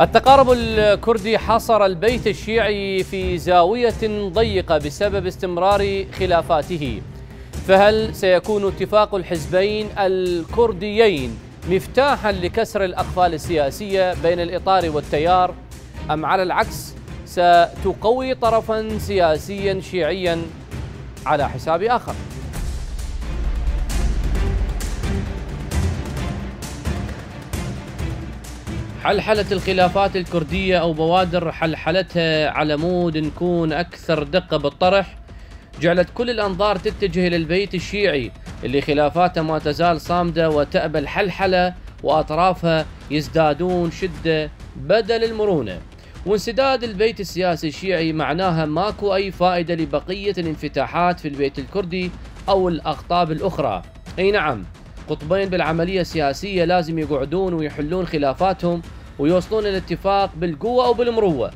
التقارب الكردي حاصر البيت الشيعي في زاوية ضيقة بسبب استمرار خلافاته فهل سيكون اتفاق الحزبين الكرديين مفتاحا لكسر الأقفال السياسية بين الإطار والتيار أم على العكس ستقوي طرفا سياسيا شيعيا على حساب آخر؟ حلحلة الخلافات الكردية أو بوادر حلحلتها على مود نكون أكثر دقة بالطرح جعلت كل الأنظار تتجه إلى البيت الشيعي اللي خلافاته ما تزال صامدة وتأبى الحلحلة وأطرافها يزدادون شدة بدل المرونة وانسداد البيت السياسي الشيعي معناها ماكو أي فائدة لبقية الانفتاحات في البيت الكردي أو الأقطاب الأخرى أي نعم قطبين بالعملية السياسية لازم يقعدون ويحلون خلافاتهم ويوصلون الاتفاق بالقوة أو بالمروة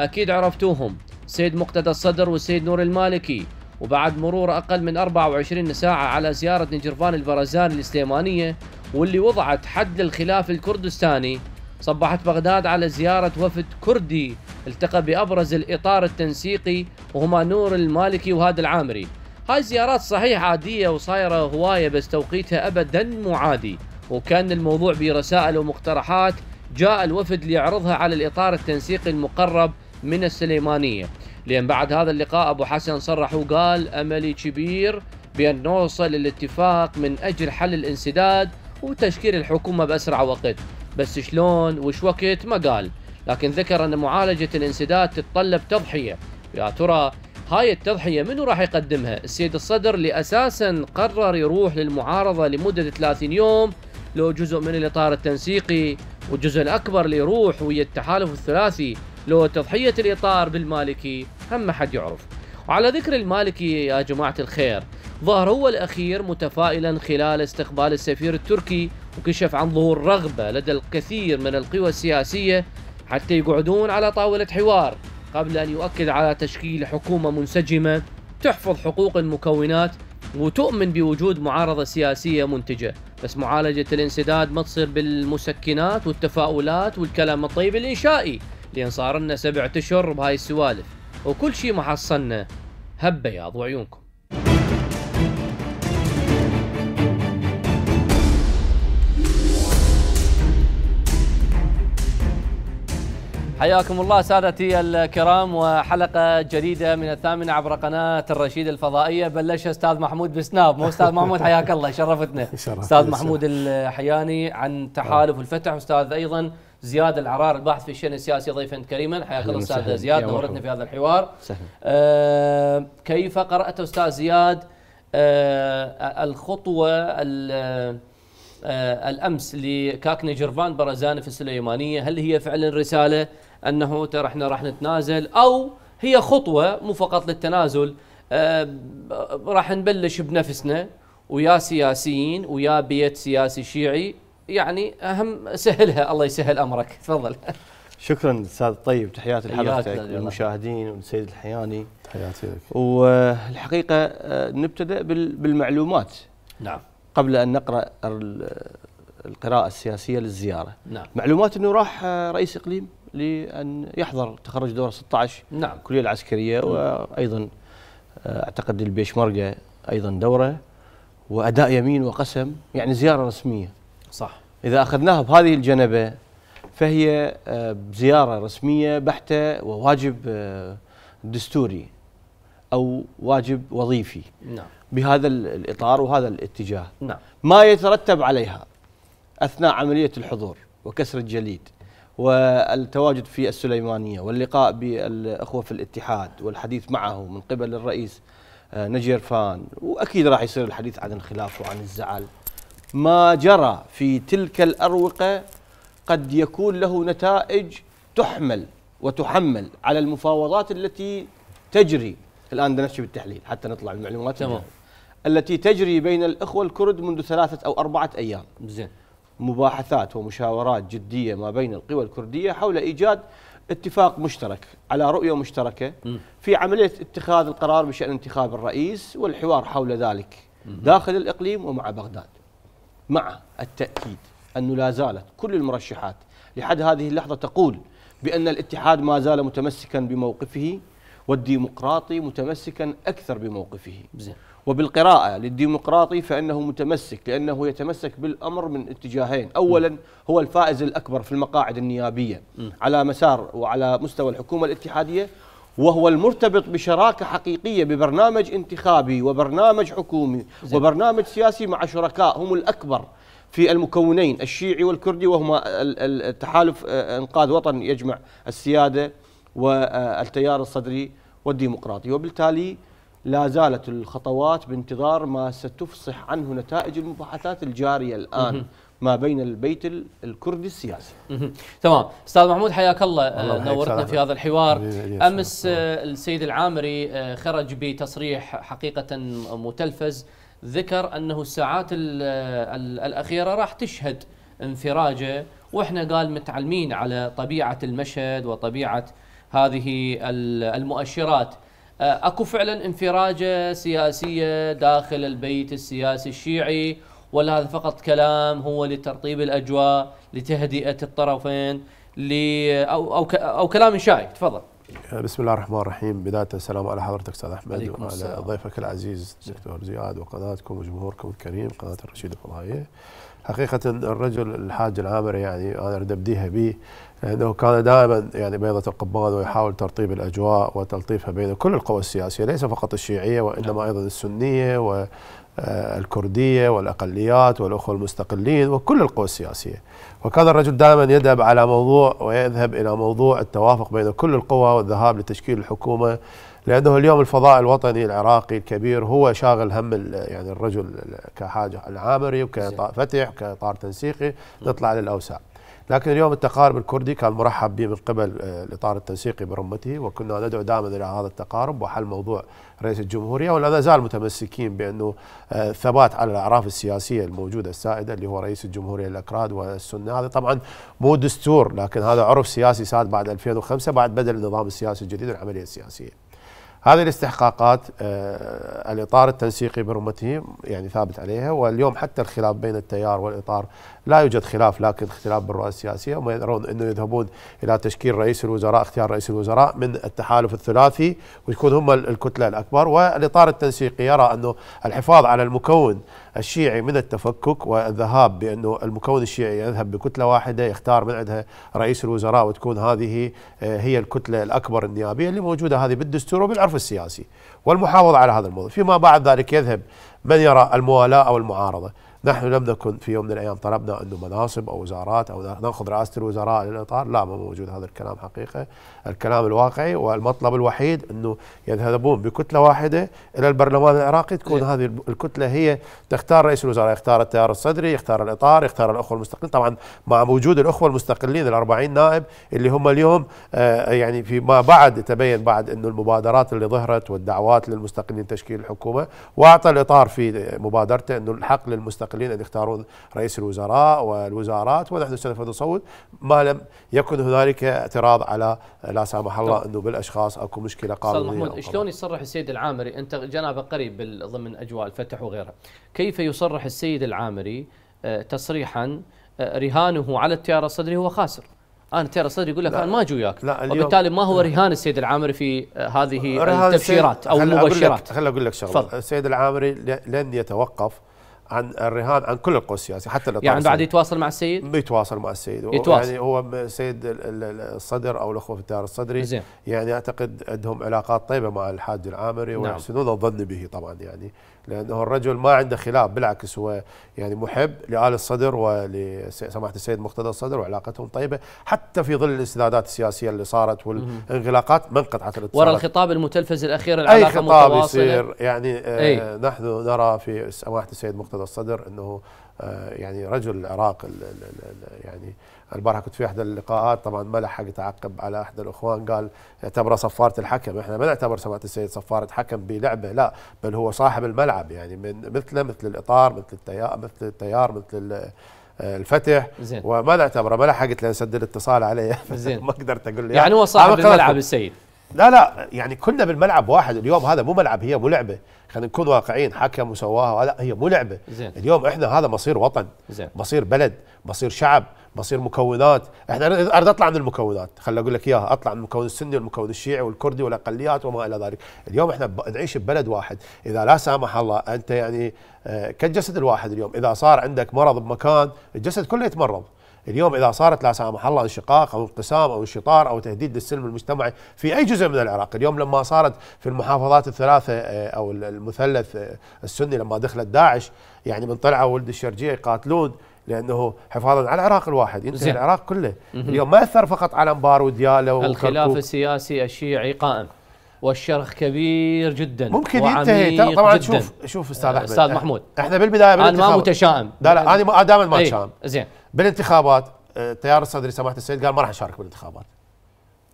أكيد عرفتوهم سيد مقتدى الصدر والسيد نور المالكي وبعد مرور أقل من 24 ساعة على زيارة نجرفان البرزان الاسليمانيه واللي وضعت حد للخلاف الكردستاني صبحت بغداد على زيارة وفد كردي التقى بأبرز الإطار التنسيقي وهما نور المالكي وهاد العامري هاي زيارات صحيح عادية وصايرة هواية بس توقيتها أبدا مو عادي وكان الموضوع برسائل ومقترحات جاء الوفد ليعرضها على الإطار التنسيقي المقرب من السليمانية لأن بعد هذا اللقاء أبو حسن صرح وقال أملي كبير بأن نوصل للاتفاق من أجل حل الانسداد وتشكيل الحكومة بأسرع وقت بس شلون وش وقت ما قال لكن ذكر أن معالجة الانسداد تتطلب تضحية يا ترى هاي التضحية منو راح يقدمها السيد الصدر اللي أساسا قرر يروح للمعارضة لمدة 30 يوم لو جزء من الإطار التنسيقي والجزء الأكبر اللي يروح ويا التحالف الثلاثي لو تضحية الإطار بالمالكي هم ما حد يعرف وعلى ذكر المالكي يا جماعة الخير ظهر هو الأخير متفائلا خلال استقبال السفير التركي وكشف عن ظهور رغبة لدى الكثير من القوى السياسية حتى يقعدون على طاولة حوار قبل أن يؤكد على تشكيل حكومة منسجمة تحفظ حقوق المكونات وتؤمن بوجود معارضة سياسية منتجة بس معالجة الانسداد ما تصير بالمسكنات والتفاؤلات والكلام الطيب الإنشائي لأن صار لنا سبعة أشهر بهاي السوالف وكل شيء ما حصلنا هب بياض وعيونكم حياكم الله سادتي الكرام وحلقه جديده من الثامنه عبر قناه الرشيد الفضائيه بلش استاذ محمود بسناب مو استاذ محمود حياك الله شرفتنا استاذ محمود الحياني عن تحالف الفتح استاذ ايضا زياد العرار الباحث في الشان السياسي ضيفا كريما حياك الله استاذ زياد نورتنا في هذا الحوار آه كيف قرات استاذ زياد آه الخطوه آه، الامس لكاكني جرفان برزان في السليمانيه هل هي فعلا رساله انه ترى احنا راح نتنازل او هي خطوه مو فقط للتنازل آه، راح نبلش بنفسنا ويا سياسيين ويا بيت سياسي شيعي يعني اهم سهلها الله يسهل امرك تفضل شكرا استاذ طيب تحياتي لحضرتك للمشاهدين والسيد الحياني تحياتي لك والحقيقه آه، نبتدا بالمعلومات نعم قبل ان نقرا القراءه السياسيه للزياره نعم معلومات انه راح آه، رئيس اقليم لأن يحضر تخرج دورة 16 نعم الكلية العسكرية وأيضا آه، أعتقد البيشمركة أيضا دورة وأداء يمين وقسم يعني زيارة رسمية صح إذا أخذناها بهذه الجنبة فهي آه، زيارة رسمية بحتة وواجب آه، دستوري أو واجب وظيفي نعم بهذا الإطار وهذا الاتجاه نعم ما يترتب عليها أثناء عملية الحضور وكسر الجليد والتواجد في السليمانية واللقاء بالأخوة في الاتحاد والحديث معه من قبل الرئيس آه، نجير فان وأكيد راح يصير الحديث عن الخلاف وعن الزعل ما جرى في تلك الأروقة قد يكون له نتائج تحمل وتحمل على المفاوضات التي تجري الآن بدنا نمشي بالتحليل حتى نطلع المعلومات تمام التي تجري بين الأخوة الكرد منذ ثلاثة أو أربعة أيام زين مباحثات ومشاورات جديه ما بين القوى الكرديه حول ايجاد اتفاق مشترك على رؤيه مشتركه في عمليه اتخاذ القرار بشان انتخاب الرئيس والحوار حول ذلك داخل الاقليم ومع بغداد. مع التاكيد انه لا زالت كل المرشحات لحد هذه اللحظه تقول بان الاتحاد ما زال متمسكا بموقفه والديمقراطي متمسكا اكثر بموقفه. زين. وبالقراءة للديمقراطي فإنه متمسك لأنه يتمسك بالأمر من اتجاهين أولا هو الفائز الأكبر في المقاعد النيابية على مسار وعلى مستوى الحكومة الاتحادية وهو المرتبط بشراكة حقيقية ببرنامج انتخابي وبرنامج حكومي وبرنامج سياسي مع شركاء هم الأكبر في المكونين الشيعي والكردي وهما التحالف آه، انقاذ وطن يجمع السياده والتيار الصدري والديمقراطي وبالتالي لا زالت الخطوات بانتظار ما ستفصح عنه نتائج المباحثات الجارية الآن ما بين البيت الكردي السياسي تمام استاذ محمود حياك الله, الله آه، نورتنا في هذا الحوار امس آه، السيد العامري آه، خرج بتصريح حقيقه متلفز ذكر انه الساعات الاخيره راح تشهد انفراجه واحنا قال متعلمين على طبيعه المشهد وطبيعه هذه المؤشرات آه، اكو فعلا انفراجه سياسيه داخل البيت السياسي الشيعي ولا هذا فقط كلام هو لترطيب الاجواء لتهدئه الطرفين او او او كلام شائك تفضل آه، بسم الله الرحمن الرحيم بداية السلام على حضرتك أستاذ أحمد وعلى ضيفك العزيز دكتور زياد وقناتكم وجمهوركم الكريم قناة الرشيد الفضائية حقيقة الرجل الحاج العامري يعني أنا اريد ابديها به لأنه كان دائما يعني بيضة القبال ويحاول ترطيب الأجواء وتلطيفها بين كل القوى السياسية ليس فقط الشيعية وإنما أيضا السنية والكردية آه، والأقليات والأخوة المستقلين وكل القوى السياسية وكان الرجل دائما يذهب على موضوع ويذهب إلى موضوع التوافق بين كل القوى والذهاب لتشكيل الحكومة لأنه اليوم الفضاء الوطني العراقي الكبير هو شاغل هم يعني الرجل كحاجة العامري وكفتح كاطار تنسيقي نطلع للأوساع لكن اليوم التقارب الكردي كان مرحب به من قبل آه، الاطار التنسيقي برمته وكنا ندعو دائما الى هذا التقارب وحل موضوع رئيس الجمهوريه ولا نزال متمسكين بانه آه، الثبات على الاعراف السياسيه الموجوده السائده اللي هو رئيس الجمهوريه الاكراد والسنه هذا طبعا مو دستور لكن هذا عرف سياسي ساد بعد 2005 بعد بدل النظام السياسي الجديد والعمليه السياسيه. هذه الاستحقاقات آه، الاطار التنسيقي برمته يعني ثابت عليها واليوم حتى الخلاف بين التيار والاطار لا يوجد خلاف لكن اختلاف بالرؤى السياسيه وما يرون انه يذهبون الى تشكيل رئيس الوزراء اختيار رئيس الوزراء من التحالف الثلاثي ويكون هم الكتله الاكبر والاطار التنسيقي يرى انه الحفاظ على المكون الشيعي من التفكك والذهاب بانه المكون الشيعي يذهب بكتله واحده يختار من عندها رئيس الوزراء وتكون هذه آه، هي الكتله الاكبر النيابيه اللي موجوده هذه بالدستور وبالعرف السياسي والمحافظة على هذا الموضوع فيما بعد ذلك يذهب من يرى الموالاة أو المعارضة نحن لم نكن في يوم من الايام طلبنا انه مناصب او وزارات او ناخذ رئاسه الوزراء للاطار لا ما موجود هذا الكلام حقيقه الكلام الواقعي والمطلب الوحيد انه يذهبون بكتله واحده الى البرلمان العراقي تكون إيه. هذه الكتله هي تختار رئيس الوزراء يختار التيار الصدري يختار الاطار يختار الاخوه المستقلين طبعا مع وجود الاخوه المستقلين ال 40 نائب اللي هم اليوم آه يعني فيما بعد تبين بعد انه المبادرات اللي ظهرت والدعوات للمستقلين تشكيل الحكومه واعطى الاطار في مبادرته انه الحق للمستقلين المستقلين الذي يختارون رئيس الوزراء والوزارات ونحن سوف نصوت ما لم يكن هنالك اعتراض على لا سامح الله انه بالاشخاص اكو مشكله قانونيه استاذ محمود شلون يصرح السيد العامري انت جنابه قريب ضمن اجواء الفتح وغيرها كيف يصرح السيد العامري آه، تصريحا آه، رهانه على التيار الصدري هو خاسر انا ترى صدري يقول لك انا ما اجي وياك وبالتالي ما هو رهان السيد العامري في آه، هذه التبشيرات او المبشرات خليني اقول لك شغله السيد العامري لن يتوقف عن الرهان عن كل القوى السياسيه حتى الاطار يعني بعد يتواصل مع السيد؟ يتواصل مع السيد يتواصل. يعني هو سيد الصدر او الاخوه في التيار الصدري زين. يعني اعتقد عندهم علاقات طيبه مع الحاج العامري نعم. ويحسنون الظن به طبعا يعني لانه الرجل ما عنده خلاف بالعكس هو يعني محب لال الصدر ولسماحه السيد مقتدى الصدر وعلاقتهم طيبه حتى في ظل الانسدادات السياسيه اللي صارت والانغلاقات ما انقطعت الاتصالات ورا الخطاب المتلفز الاخير العلاقه اي خطاب متواصلة. يصير يعني آه نحن نرى في سماحه السيد مقتدى الصدر انه آه، يعني رجل العراق يعني البارحه كنت في احدى اللقاءات طبعا ما لحقت اعقب على احدى الاخوان قال اعتبره صفاره الحكم احنا ما نعتبر سماحه السيد صفاره حكم بلعبه لا بل هو صاحب الملعب يعني من مثله مثل الاطار مثل التيار مثل التيار مثل آه، الفتح زين. وما نعتبره ما لحقت لان سد الاتصال علي زين ما قدرت اقول يعني, يعني هو صاحب الملعب السيد لا لا يعني كنا بالملعب واحد اليوم هذا مو ملعب هي مو لعبه خلينا نكون واقعيين حكم وسواها لا هي مو لعبه زين. اليوم احنا هذا مصير وطن زين. مصير بلد مصير شعب مصير مكونات احنا اريد اطلع من المكونات خليني اقول لك اياها اطلع من المكون السني والمكون الشيعي والكردي والاقليات وما الى ذلك اليوم احنا نعيش ببلد واحد اذا لا سامح الله انت يعني آه، كالجسد الواحد اليوم اذا صار عندك مرض بمكان الجسد كله يتمرض اليوم اذا صارت لا سامح الله انشقاق او انقسام او انشطار او تهديد للسلم المجتمعي في اي جزء من العراق، اليوم لما صارت في المحافظات الثلاثه آه، او المثلث آه، السني لما دخلت داعش يعني من طلعوا ولد الشرجيه يقاتلون لانه حفاظا على العراق الواحد ينتهي العراق كله اليوم ما اثر فقط على انبار ودياله الخلاف السياسي الشيعي قائم والشرخ كبير جدا ممكن ينتهي طبعا جداً. شوف شوف استاذ آه، احمد استاذ محمود احنا بالبدايه انا ما متشائم لا لا انا دائما ما اتشائم إيه، زين بالانتخابات التيار آه، الصدري سماحه السيد قال ما راح نشارك بالانتخابات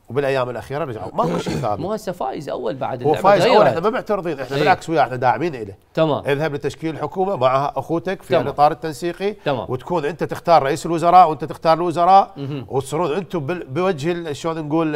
وبالايام الاخيره رجعوا ماكو شيء ثابت مو هسه فايز اول بعد هو فايز اول احنا ما معترضين احنا ايه؟ بالعكس وياه احنا داعمين له تمام اذهب لتشكيل الحكومه مع اخوتك في الاطار التنسيقي تمام. وتكون انت تختار رئيس الوزراء وانت تختار الوزراء وتصيرون انتم بوجه شلون نقول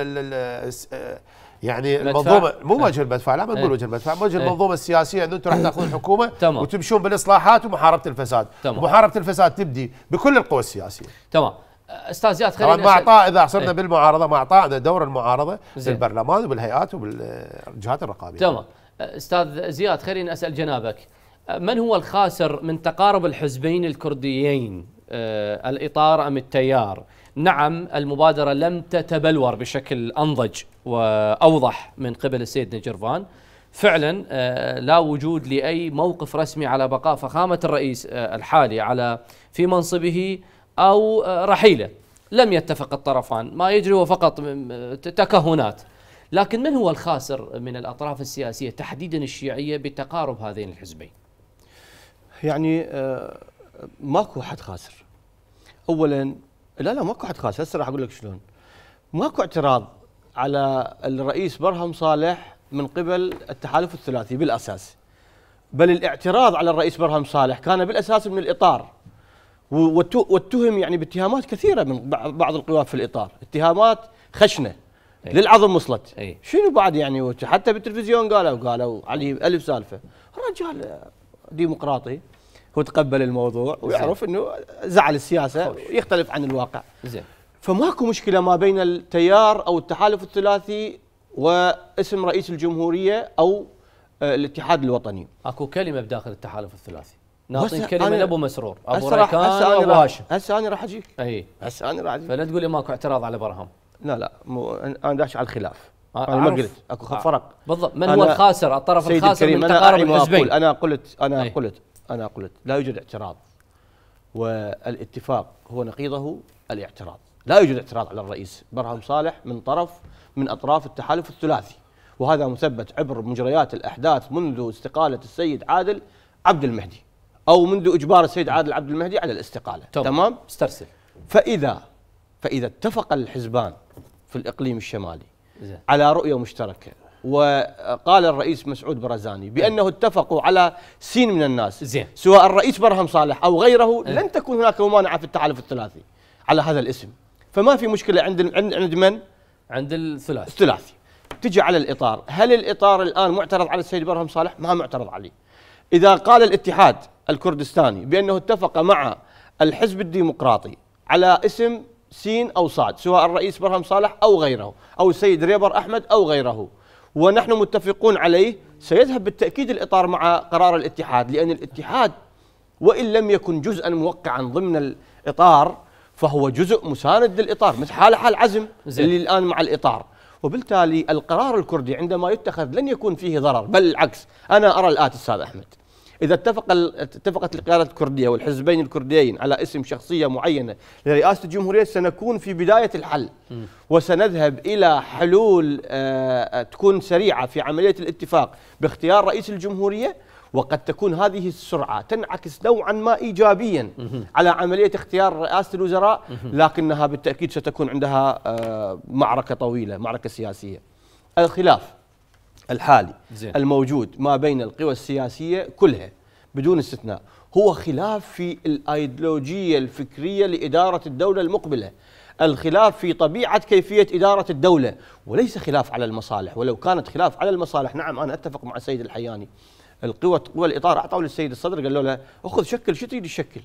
آه، يعني المنظومه مو نعم. وجه المدفع لا ما نقول إيه. وجه المدفع وجه إيه. المنظومه السياسيه انه انتم راح إيه. تاخذون الحكومه وتمشون بالاصلاحات ومحاربه الفساد تمام. محاربه الفساد تبدي بكل القوى السياسيه تمام استاذ زياد خلينا ما اعطاء اذا صرنا ايه؟ بالمعارضه ما اعطانا دور المعارضه زين. بالبرلمان وبالهيئات وبالجهات الرقابيه تمام استاذ زياد خليني اسال جنابك من هو الخاسر من تقارب الحزبين الكرديين آه، الاطار ام التيار نعم المبادرة لم تتبلور بشكل أنضج وأوضح من قبل السيد نجرفان فعلا آه، لا وجود لأي موقف رسمي على بقاء فخامة الرئيس آه، الحالي على في منصبه أو آه، رحيله لم يتفق الطرفان ما يجري هو فقط تكهنات لكن من هو الخاسر من الأطراف السياسية تحديدا الشيعية بتقارب هذين الحزبين يعني ماكو حد خاسر أولا لا لا ماكو اعتراض خاص هسه راح اقول لك شلون ماكو اعتراض على الرئيس برهم صالح من قبل التحالف الثلاثي بالاساس بل الاعتراض على الرئيس برهم صالح كان بالاساس من الاطار واتهم يعني باتهامات كثيره من بعض القوى في الاطار اتهامات خشنه أي. للعظم وصلت أي. شنو بعد يعني حتى بالتلفزيون قالوا قالوا علي الف سالفه رجال ديمقراطي هو تقبل الموضوع ويعرف انه زعل السياسه يختلف عن الواقع زين فماكو مشكله ما بين التيار او التحالف الثلاثي واسم رئيس الجمهوريه او آه، الاتحاد الوطني اكو كلمه بداخل التحالف الثلاثي ناطين كلمه لابو مسرور ابو ريكان وابو هاشم هسه انا راح اجيك اي هسه انا راح اجيك فلا تقول لي ماكو اعتراض على برهم لا لا مو انا داش على الخلاف انا ما قلت اكو فرق بالضبط من هو الخاسر الطرف الخاسر من تقارب الحزبين انا قلت انا أي. قلت أنا قلت لا يوجد اعتراض والاتفاق هو نقيضه الاعتراض لا يوجد اعتراض على الرئيس برهم صالح من طرف من أطراف التحالف الثلاثي وهذا مثبت عبر مجريات الأحداث منذ استقالة السيد عادل عبد المهدي أو منذ إجبار السيد عادل عبد المهدي على الاستقالة طبعا. تمام استرسل فإذا فإذا اتفق الحزبان في الإقليم الشمالي زي. على رؤية مشتركة وقال الرئيس مسعود برزاني بانه اتفقوا على سين من الناس زين سواء الرئيس برهم صالح او غيره إيه. لن تكون هناك ممانعه في التحالف الثلاثي على هذا الاسم فما في مشكله عند عند من؟ عند الثلاثي الثلاثي تجي على الاطار، هل الاطار الان معترض على السيد برهم صالح؟ ما معترض عليه. اذا قال الاتحاد الكردستاني بانه اتفق مع الحزب الديمقراطي على اسم سين او صاد سواء الرئيس برهم صالح او غيره او السيد ريبر احمد او غيره ونحن متفقون عليه سيذهب بالتأكيد الإطار مع قرار الاتحاد لأن الاتحاد وإن لم يكن جزءا موقعا ضمن الإطار فهو جزء مساند للإطار مثل حال حال عزم زي. اللي الآن مع الإطار وبالتالي القرار الكردي عندما يتخذ لن يكون فيه ضرر بل العكس أنا أرى الآتي أستاذ أحمد إذا اتفق اتفقت القيادة الكردية والحزبين الكرديين على اسم شخصية معينة لرئاسة الجمهورية سنكون في بداية الحل وسنذهب إلى حلول آه، آه، تكون سريعة في عملية الاتفاق باختيار رئيس الجمهورية وقد تكون هذه السرعة تنعكس نوعا ما إيجابيا على عملية اختيار رئاسة الوزراء لكنها بالتأكيد ستكون عندها آه، معركة طويلة معركة سياسية الخلاف الحالي زين. الموجود ما بين القوى السياسية كلها بدون استثناء هو خلاف في الأيديولوجية الفكرية لإدارة الدولة المقبلة الخلاف في طبيعة كيفية إدارة الدولة وليس خلاف على المصالح ولو كانت خلاف على المصالح نعم أنا أتفق مع السيد الحياني القوى قوى الإطار أعطوا للسيد الصدر قالوا له أخذ شكل شو تريد الشكل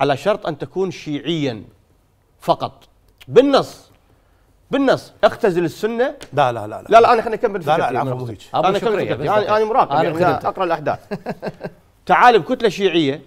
على شرط أن تكون شيعيا فقط بالنص بالنص اختزل السنه لا لا لا لا لا, لا انا خليني اكمل لا لا لا مو انا كمل انا انا مراقب يعني اقرا الاحداث تعال بكتله شيعيه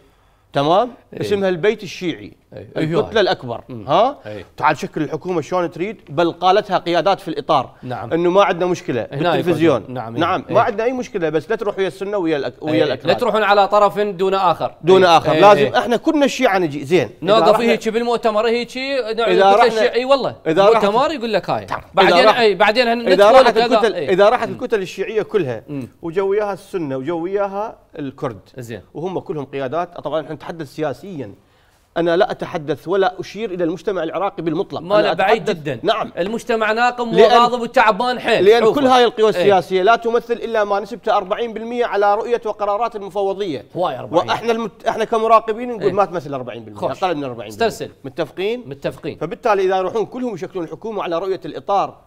تمام إيه. اسمها البيت الشيعي أي. الكتله أيوة. الاكبر ها أي. تعال شكل الحكومه شلون تريد بل قالتها قيادات في الاطار نعم. انه ما عندنا مشكله بالتلفزيون نعم, إيه. نعم. أي. ما عندنا اي مشكله بس لا تروحوا ويا السنه ويا الأك... ويا إيه. الاكراد لا تروحون على طرف دون اخر دون إيه. اخر أي. لازم أي. احنا كلنا شيعه نجي زين نوقف هيك بالمؤتمر هيك نعيد الشيعي والله اذا مؤتمر يقول لك هاي بعدين اي بعدين اذا راحت الكتل اذا راحت الكتل الشيعيه كلها وجو وياها السنه وجو وياها الكرد زين وهم كلهم قيادات طبعا احنا نتحدث سياسيا أنا لا أتحدث ولا أشير إلى المجتمع العراقي بالمطلق ما بعيد جدا نعم المجتمع ناقم وغاضب وتعبان حيل لأن كل هاي القوى إيه. السياسية ايه؟ لا تمثل إلا ما نسبته 40% على رؤية وقرارات المفوضية هواي 40 وإحنا المت... إحنا كمراقبين نقول ايه؟ ما تمثل 40% خوش. أقل من 40% استرسل متفقين؟ متفقين فبالتالي إذا يروحون كلهم يشكلون الحكومة على رؤية الإطار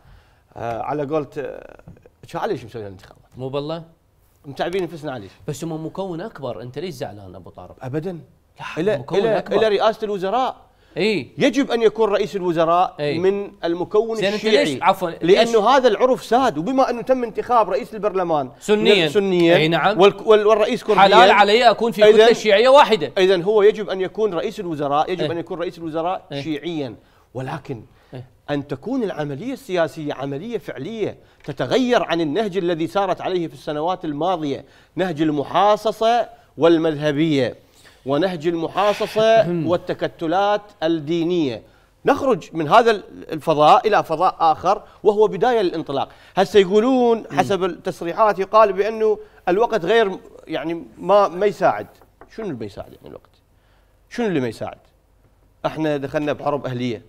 آه على قولت آه شعلي مسوي مسويين الانتخابات مو بالله متعبين نفسنا عليه بس هم مكون اكبر انت ليش زعلان ابو طارق ابدا الى الى, إلى رئاسه الوزراء اي يجب ان يكون رئيس الوزراء أي. من المكون الشيعي ليش عفوا لانه هذا العرف ساد وبما انه تم انتخاب رئيس البرلمان سنيا سنيا اي نعم والرئيس كرديا حلال علي اكون في كتله شيعيه واحده اذا هو يجب ان يكون رئيس الوزراء يجب ان يكون رئيس الوزراء شيعيا ولكن ان تكون العمليه السياسيه عمليه فعليه تتغير عن النهج الذي سارت عليه في السنوات الماضيه نهج المحاصصه والمذهبيه ونهج المحاصصة والتكتلات الدينية نخرج من هذا الفضاء إلى فضاء آخر وهو بداية للانطلاق هسه يقولون حسب التصريحات يقال بأنه الوقت غير يعني ما ما يساعد شنو اللي ما يساعد يعني الوقت شنو اللي ما يساعد احنا دخلنا بحرب أهلية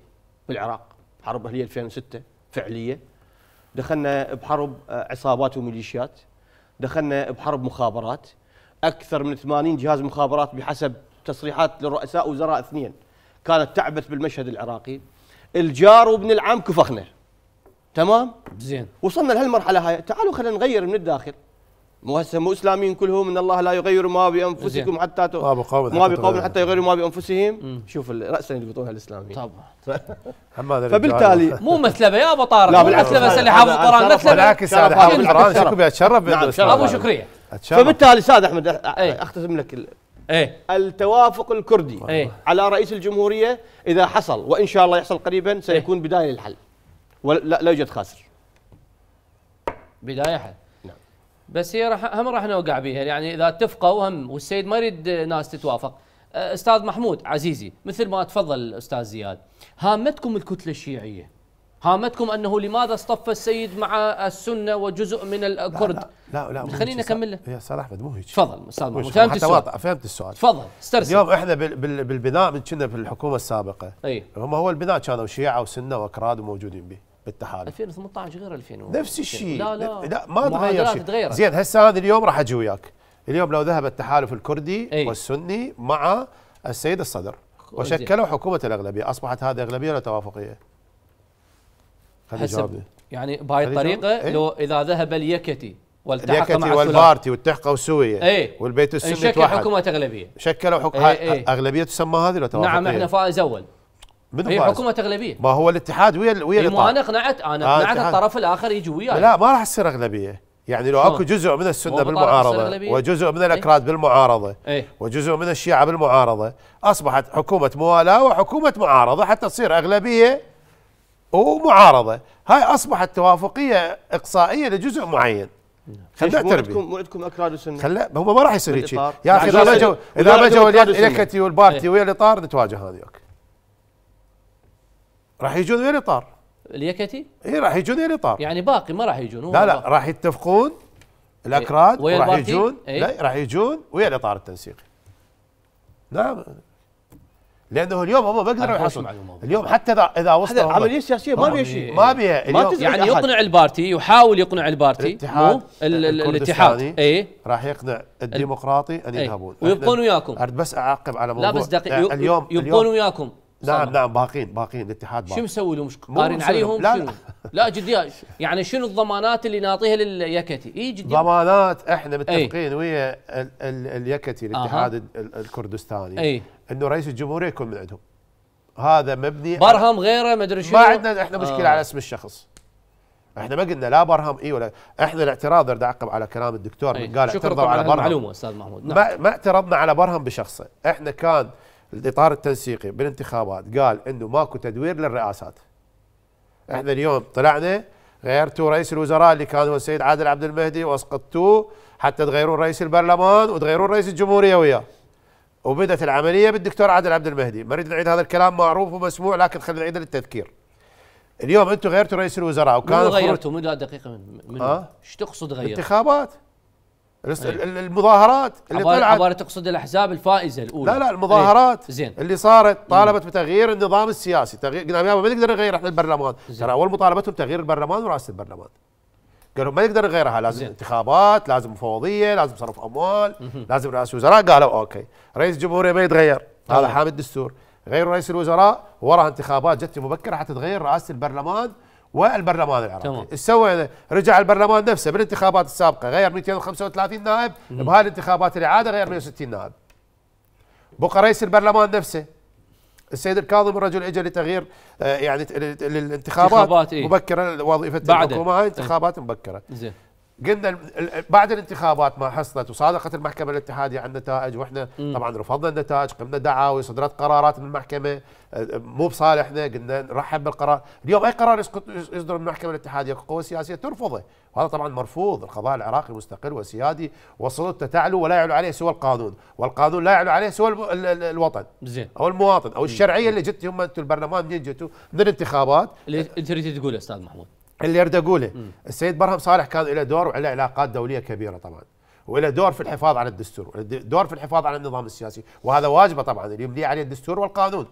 بالعراق حرب أهلية 2006 فعلية دخلنا بحرب آه، عصابات وميليشيات دخلنا بحرب مخابرات اكثر من 80 جهاز مخابرات بحسب تصريحات لرؤساء وزراء اثنين كانت تعبث بالمشهد العراقي الجار وابن العم كفخنا تمام زين وصلنا لهالمرحله هاي تعالوا خلينا نغير من الداخل مو هسه مو اسلاميين كلهم ان الله لا يغير ما بانفسكم حتى ت... ما بقوم ما بقوم حتى يغيروا ما بانفسهم مم. شوف راسا يلقطونها الاسلاميين طبعا فبالتالي مو مثلبه يا ابو طارق لا بالعكس بس اللي حافظ القران مثلبه بالعكس هذا حافظ القران شكو يتشرف نعم، ابو شكري فبالتالي استاذ احمد إيه. اختزم لك ايه التوافق الكردي ايه على رئيس الجمهوريه اذا حصل وان شاء الله يحصل قريبا سيكون ايه بدايه للحل ولا لا يوجد خاسر بدايه حل بس هي راح هم راح نوقع بها يعني اذا اتفقوا هم والسيد ما يريد ناس تتوافق استاذ محمود عزيزي مثل ما تفضل استاذ زياد هامتكم الكتله الشيعيه هامتكم انه لماذا اصطف السيد مع السنه وجزء من الكرد لا لا, لا, لا خليني نكمل يا استاذ احمد مو هيك تفضل استاذ محمود فهمت السؤال فهمت السؤال تفضل استرسل اليوم احنا بالبناء من كنا في الحكومه السابقه اي هم هو البناء كانوا شيعه وسنه واكراد وموجودين به بالتحالف 2018 غير 2000 نفس الشيء لا لا لا ما تغير شيء زين هسه هذا اليوم راح اجي وياك اليوم لو ذهب التحالف الكردي أي. والسني مع السيد الصدر وشكلوا حكومة الأغلبية أصبحت هذه أغلبية ولا توافقية حسب يعني بهاي الطريقة لو إذا ذهب اليكتي والتحق مع والبارتي والتحقوا وسوية ايه والبيت السني شكل حكومة أغلبية شكلوا حكومه ايه أغلبية تسمى هذه ولا نعم، توافقية نعم احنا فائز أول هي حكومه اغلبيه ما هو الاتحاد ويا ويا الاطار انا اقنعت انا اقنعت آه، الطرف الاخر يجي وياي لا ما راح تصير اغلبيه يعني لو اكو جزء من السنه بالمعارضه وجزء من إيه. الاكراد بالمعارضه ايه؟ وجزء من الشيعه بالمعارضه اصبحت حكومه موالاه وحكومه معارضه حتى تصير اغلبيه ومعارضه هاي اصبحت توافقيه اقصائيه لجزء معين نعم. خلنا مو عندكم مو عندكم اكراد وسنه خلا هم ما راح يصير هيك يا اخي اذا لجوا اذا لجوا اليكتي والبارتي إيه. ويا الاطار نتواجه انا اوكي راح يجون غير اطار اليكتي؟ اي راح يجون غير اطار يعني باقي ما راح يجون لا لا راح يتفقون الاكراد ويا راح يجون لا راح يجون ويا الاطار التنسيقي لا لانه اليوم هم ما يقدروا يحصلون اليوم حتى اذا اذا وصلوا عمليه سياسيه ما بيها شيء ما بيها يعني يقنع البارتي يحاول يقنع البارتي الاتحاد الاتحاد اي راح يقنع الديمقراطي ان يذهبون ويبقون وياكم اريد بس اعقب على موضوع لا بس دقيقه آه، اليوم يبقون وياكم نعم نعم باقين باقين الاتحاد باقين شو مسوي لهم قارين عليهم لا شنو؟ لا, لا يعني شنو الضمانات اللي ناطيها لليكتي؟ اي جديا ضمانات احنا متفقين ويا اليكتي الاتحاد آه. الكردستاني أي. انه رئيس الجمهوريه يكون من عندهم هذا مبني برهم غيره ما ادري شنو ما عندنا احنا مشكله آه. على اسم الشخص احنا ما قلنا لا برهم اي ولا احنا الاعتراض ارد اعقب على كلام الدكتور من قال اعترضوا على برهم معلومه استاذ محمود نعم. ما, ما اعترضنا على برهم بشخصه احنا كان الاطار التنسيقي بالانتخابات قال انه ماكو تدوير للرئاسات احنا اليوم طلعنا غيرتوا رئيس الوزراء اللي كان هو السيد عادل عبد المهدي واسقطتوه حتى تغيرون رئيس البرلمان وتغيرون رئيس الجمهوريه وياه وبدت العمليه بالدكتور عادل عبد المهدي ما اريد نعيد هذا الكلام معروف ومسموع لكن خلينا نعيده للتذكير اليوم انتم غيرتوا رئيس الوزراء وكان منو غيرتوا منو دقيقه من منو؟ ايش أه؟ تقصد غيرتوا؟ انتخابات إيه. المظاهرات اللي عبارة طلعت عبارة تقصد الأحزاب الفائزة الأولى لا لا المظاهرات إيه، زين اللي صارت طالبت بتغيير النظام السياسي تغيير قلنا ما نقدر نغير احنا البرلمان ترى أول مطالبتهم تغيير البرلمان ورئاسة البرلمان قالوا ما نقدر نغيرها لازم زين. انتخابات لازم مفوضية لازم صرف أموال لازم رئاسة وزراء قالوا أوكي رئيس الجمهورية ما يتغير أيوه. هذا حامد الدستور غير رئيس الوزراء وراها انتخابات جت مبكرة حتتغير رئاسة البرلمان والبرلمان العراقي تمام. سوى رجع البرلمان نفسه بالانتخابات السابقه غير 235 نائب بهاي الانتخابات الاعاده غير 160 نائب بقى رئيس البرلمان نفسه السيد الكاظم الرجل اجى لتغيير آه، يعني للانتخابات إيه؟ مبكره وظيفه الحكومه هاي انتخابات إيه. مبكره زين قلنا بعد الانتخابات ما حصلت وصادقت المحكمه الاتحاديه عن النتائج واحنا م. طبعا رفضنا النتائج قمنا دعاوي صدرت قرارات من المحكمه أه، أه، مو بصالحنا قلنا نرحب بالقرار اليوم اي قرار يصدر من المحكمه الاتحاديه قوه سياسيه ترفضه وهذا طبعا مرفوض القضاء العراقي مستقل وسيادي وسلطته تعلو ولا يعلو عليه سوى القانون والقانون لا يعلو عليه سوى الوطن زين او المواطن او الشرعيه اللي جت هم البرلمان منين جتوا من الانتخابات اللي انت تريد تقول استاذ محمود اللي اريد اقوله السيد برهم صالح كان له دور وله علاقات دوليه كبيره طبعا وله دور في الحفاظ على الدستور دور في الحفاظ على النظام السياسي وهذا واجبه طبعا اللي يبني عليه الدستور والقانون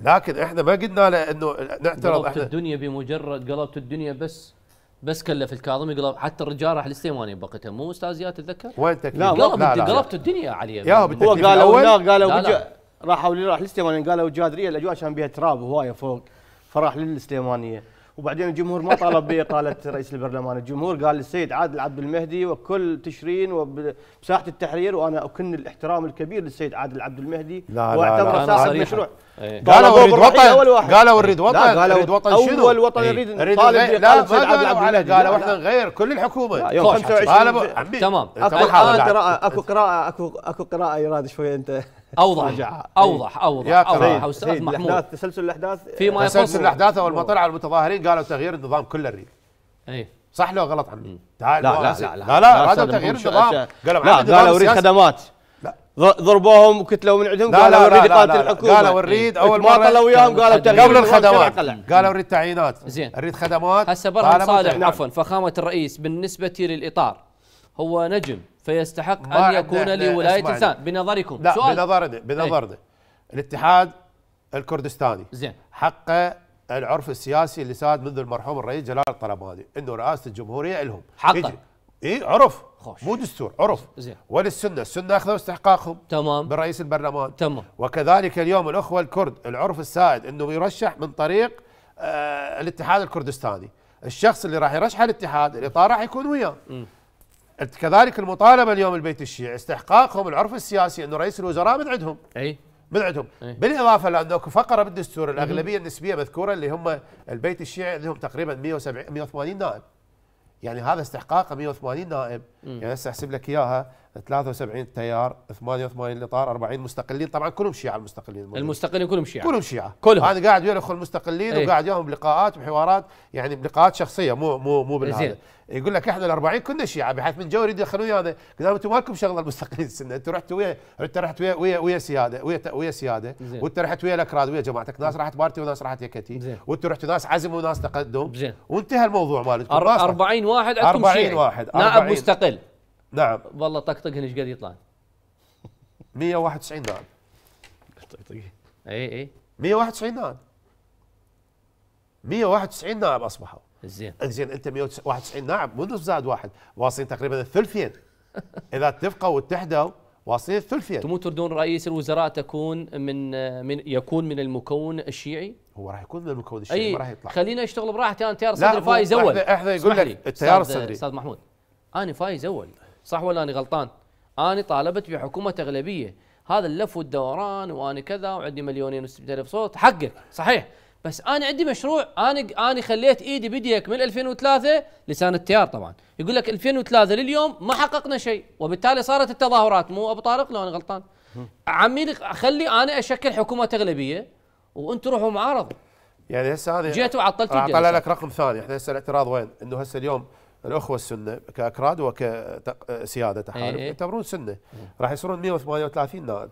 لكن احنا ما قلنا له انه نعترض قلبت احنا الدنيا بمجرد قلبت الدنيا بس بس كلف الكاظمي قلب حتى الرجال راح للسليماني بوقتها مو استاذ زياد تتذكر؟ وين تكليف؟ لا لا لا قلبت الدنيا علي هو قالوا لا قالوا راحوا راح للسليمانيه قالوا جادريه الاجواء كان بيها تراب هوايه فوق فراح للسليمانيه وبعدين الجمهور ما طالب باطاله رئيس البرلمان، الجمهور قال للسيد عادل عبد المهدي وكل تشرين وبساحه التحرير وانا اكن الاحترام الكبير للسيد عادل عبد المهدي لا لا واعتبر لا صاحب مشروع إيه. قالوا اريد وطن قالوا اريد وطن قالوا اريد وطن شنو؟ اول وطن يريد طالب لا السيد عبد المهدي قالوا احنا غير كل الحكومه يوم 25 تمام طيب، اكو قراءه اكو قراءه اكو قراءه يراد شويه انت اوضح رجعها. اوضح إيه. اوضح يا اوضح استاذ إيه، محمود الاحداث تسلسل الاحداث فيما تسلسل الاحداث اول ما طلع المتظاهرين قالوا تغيير النظام كل الريف اي صح لو غلط عمي لا لا لا لا لا هذا تغيير النظام قالوا لا قالوا اريد خدمات ضربوهم وكتلوا من عندهم قالوا نريد قاتل الحكومه قالوا نريد إيه. اول مره طلعوا وياهم قالوا قبل الخدمات قالوا نريد تعيينات زين نريد خدمات هسه برهم صالح عفوا فخامه الرئيس بالنسبه للاطار هو نجم فيستحق ان يكون لولايه انسان بنظركم لا سؤال بنظرنا إيه. بنظرنا الاتحاد الكردستاني زين حقه العرف السياسي اللي ساد منذ المرحوم الرئيس جلال الطلباني انه رئاسه الجمهوريه لهم حقه اي عرف خوش. مو دستور عرف زين وللسنه السنه اخذوا استحقاقهم تمام من رئيس البرلمان تمام وكذلك اليوم الاخوه الكرد العرف السائد انه يرشح من طريق آه الاتحاد الكردستاني الشخص اللي راح يرشحه الاتحاد الاطار راح يكون وياه كذلك المطالبه اليوم البيت الشيعي استحقاقهم العرف السياسي انه رئيس الوزراء من عندهم اي من عندهم أي. بالاضافه لانه اكو فقره بالدستور الاغلبيه النسبيه مذكوره اللي هم البيت الشيعي عندهم تقريبا 170 180 نائب يعني هذا استحقاق 180 نائب يعني هسه احسب لك اياها 73 تيار 88 اطار 40 مستقلين طبعا كلهم شيعه المستقلين الموجود. المستقلين كلهم شيعه كلهم شيعه كلهم انا قاعد ويا الاخوه المستقلين ايه؟ وقاعد وياهم بلقاءات وحوارات يعني بلقاءات شخصيه مو مو مو بالهذا يقول لك احنا ال 40 كنا شيعه بحيث من جو يريد يدخلون ويانا لهم انتم ما لكم شغله المستقلين السنه انتم رحتوا ويا انت رحت ويا ويا ويا سياده ويا ويا سياده وانت رحت ويا الاكراد ويا جماعتك ناس راحت بارتي وناس راحت يكتي وانتم رحتوا ناس عزم وناس تقدم وانتهى الموضوع مالتكم 40 واحد عندكم 40 واحد نائب مستقل نعم والله طقطقهن ايش قد يطلع 191 نعم طقطقه اي اي 191 نعم 191 نعم اصبحوا زين زين انت 191 نعم مو زاد زائد واحد واصلين تقريبا الثلثين اذا اتفقوا واتحدوا واصلين الثلثين انتم تردون رئيس الوزراء تكون من من يكون من المكون الشيعي؟ هو راح يكون من المكون الشيعي ما راح يطلع خلينا اشتغل براحتي انا تيار صدري فايز اول احنا يقول لك التيار الصدري استاذ محمود انا فايز اول صح ولا أنا غلطان أنا طالبت بحكومة أغلبية هذا اللف والدوران وأنا كذا وعندي مليونين و ألف صوت حقك صحيح بس أنا عندي مشروع أنا أنا خليت إيدي بيديك من 2003 لسان التيار طبعا يقول لك 2003 لليوم ما حققنا شيء وبالتالي صارت التظاهرات مو أبو طارق لو أنا غلطان عمي خلي أنا أشكل حكومة أغلبية وأنت روحوا معارض يعني هسه هذه جيت وعطلت اعطى لك رقم ثاني احنا يعني هسه الاعتراض وين؟ انه هسه اليوم الاخوه السنه كاكراد وكسياده تحالف إيه. يعتبرون سنه إيه. راح يصيرون 138 نائب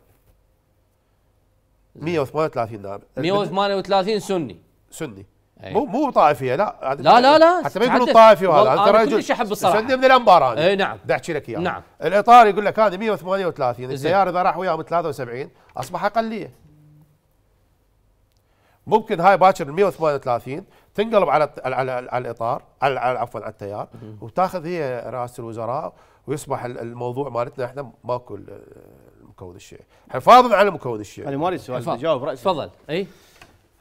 138 نائب 138 سني سني أيه. مو مو طائفيه لا لا لا لا حتى ما يقولون طائفي وهذا انا كلش احب الصراحه سني من الانبار انا اي نعم بدي احكي لك اياه نعم الاطار يقول لك هذه 138 التيار اذا راح وياهم 73 اصبح اقليه ممكن هاي باكر 138 تنقلب على على على الاطار على عفوا على التيار وتاخذ هي رئاسه الوزراء ويصبح الموضوع مالتنا احنا ماكو المكون الشيعي حفاظا على المكون الشيعي انا مالي سؤال بجاوب راسي تفضل اي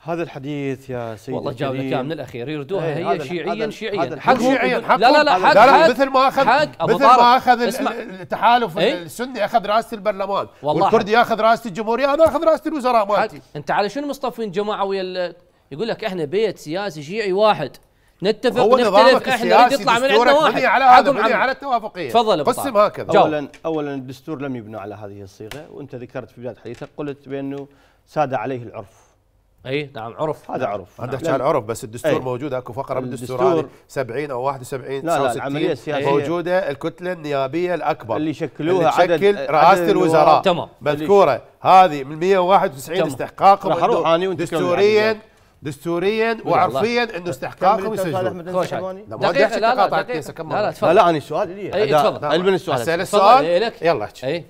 هذا الحديث يا سيدي والله جاوب لك من الاخير يردوها إيه، هي شيعيا شيعيا حق شيعيا حق لا لا لا حق, حق مثل ما اخذ مثل ما اخذ التحالف السني اخذ رئاسه البرلمان والله والكردي ياخذ رئاسه الجمهوريه انا اخذ رئاسه الوزراء مالتي انت على شنو مصطفين جماعه ويا يقول لك احنا بيت سياسي شيعي واحد نتفق هو نختلف احنا نريد يطلع من عندنا واحد على هذا بني على التوافقيه تفضل قسم هكذا اولا اولا الدستور لم يبنى على هذه الصيغه وانت ذكرت في بدايه حديثك قلت بانه ساد عليه العرف اي نعم عرف هذا عرف هذا احكي نعم. عن عرف بس الدستور أي. موجود اكو فقره بالدستور هذه 70 او 71 لا لا العمليه السياسيه موجوده الكتله النيابيه الاكبر اللي شكلوها اللي تشكل عدد رئاسه عدد الوزراء تمام مذكوره هذه من 191 استحقاقهم دستوريا دستوريا وعرفيا انه استحقاقهم يسجلون دقيقه لا لا لا لا لا لا انا السؤال لي تفضل علمنا السؤال اسال السؤال إيه، يلا احكي إيه.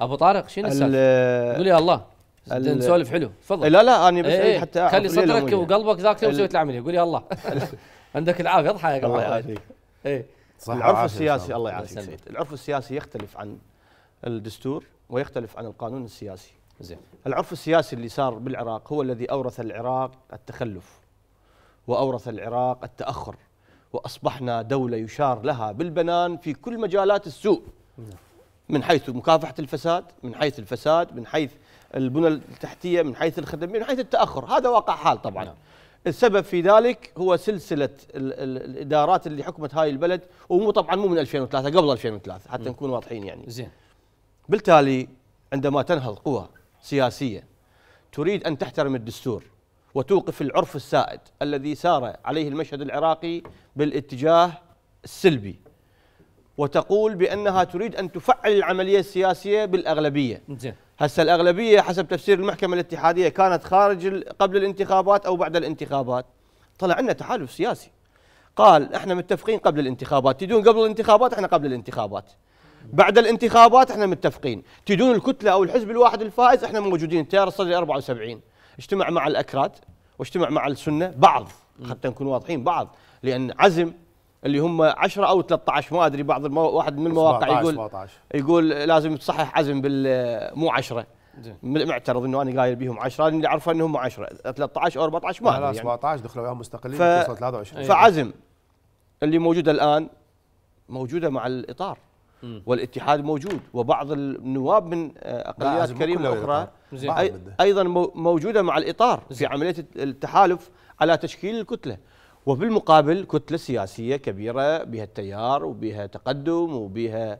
ابو طارق شنو السالفه؟ قول يا الله نسولف حلو تفضل إيه، لا لا انا بس ايه حتى خلي صدرك وقلبك ذاك وسويت العمليه قول يا الله عندك العافيه اضحى يا الله يعافيك ايه العرف السياسي الله يعافيك العرف السياسي يختلف عن الدستور ويختلف عن القانون السياسي زين العرف السياسي اللي صار بالعراق هو الذي اورث العراق التخلف واورث العراق التاخر واصبحنا دوله يشار لها بالبنان في كل مجالات السوء من حيث مكافحه الفساد من حيث الفساد من حيث البنى التحتيه من حيث الخدميه من حيث التاخر هذا واقع حال طبعا نعم. السبب في ذلك هو سلسله الادارات اللي حكمت هاي البلد ومو طبعا مو من 2003 قبل 2003 حتى نعم. نكون واضحين يعني زين بالتالي عندما تنهض قوى سياسية تريد أن تحترم الدستور وتوقف العرف السائد الذي سار عليه المشهد العراقي بالاتجاه السلبي وتقول بأنها تريد أن تفعل العملية السياسية بالأغلبية هسه الأغلبية حسب تفسير المحكمة الاتحادية كانت خارج قبل الانتخابات أو بعد الانتخابات طلع لنا تحالف سياسي قال احنا متفقين قبل الانتخابات تدون قبل الانتخابات احنا قبل الانتخابات بعد الانتخابات احنا متفقين تدون الكتله او الحزب الواحد الفائز احنا موجودين التيار الصدري 74 اجتمع مع الاكراد واجتمع مع السنه بعض حتى نكون واضحين بعض لان عزم اللي هم 10 او 13 ما ادري بعض المو... واحد من المواقع يقول 17 يقول لازم تصحح عزم بال مو 10 معترض انه انا قايل بهم 10 اللي اعرفه انهم 10 13 او 14 ما ادري لا 17 يعني. دخلوا وياهم مستقلين ف... 23 فعزم اللي موجوده الان موجوده مع الاطار والاتحاد موجود وبعض النواب من آه، اقليات كريمه اخرى ايضا موجوده مع الاطار في عمليه التحالف على تشكيل الكتله وفي المقابل كتله سياسيه كبيره بها التيار وبها تقدم وبها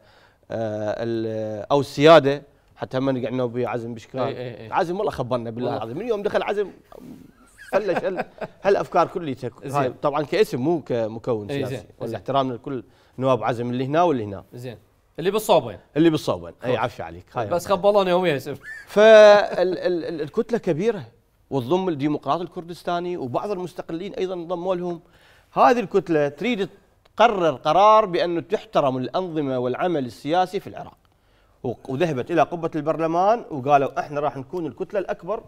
آه، او السياده حتى ما قعدنا بها عزم بشكال عزم والله خبرنا بالله العظيم من يوم دخل عزم فلش هالافكار كلها طبعا كاسم مو كمكون سياسي والاحترام لكل نواب عزم اللي هنا واللي هنا زين اللي بالصوبين اللي بالصوبين اي عفش عليك هاي بس خبلونا يوميا اسم فالكتله كبيره وتضم الديمقراط الكردستاني وبعض المستقلين ايضا انضموا لهم هذه الكتله تريد تقرر قرار بانه تحترم الانظمه والعمل السياسي في العراق وذهبت الى قبه البرلمان وقالوا احنا راح نكون الكتله الاكبر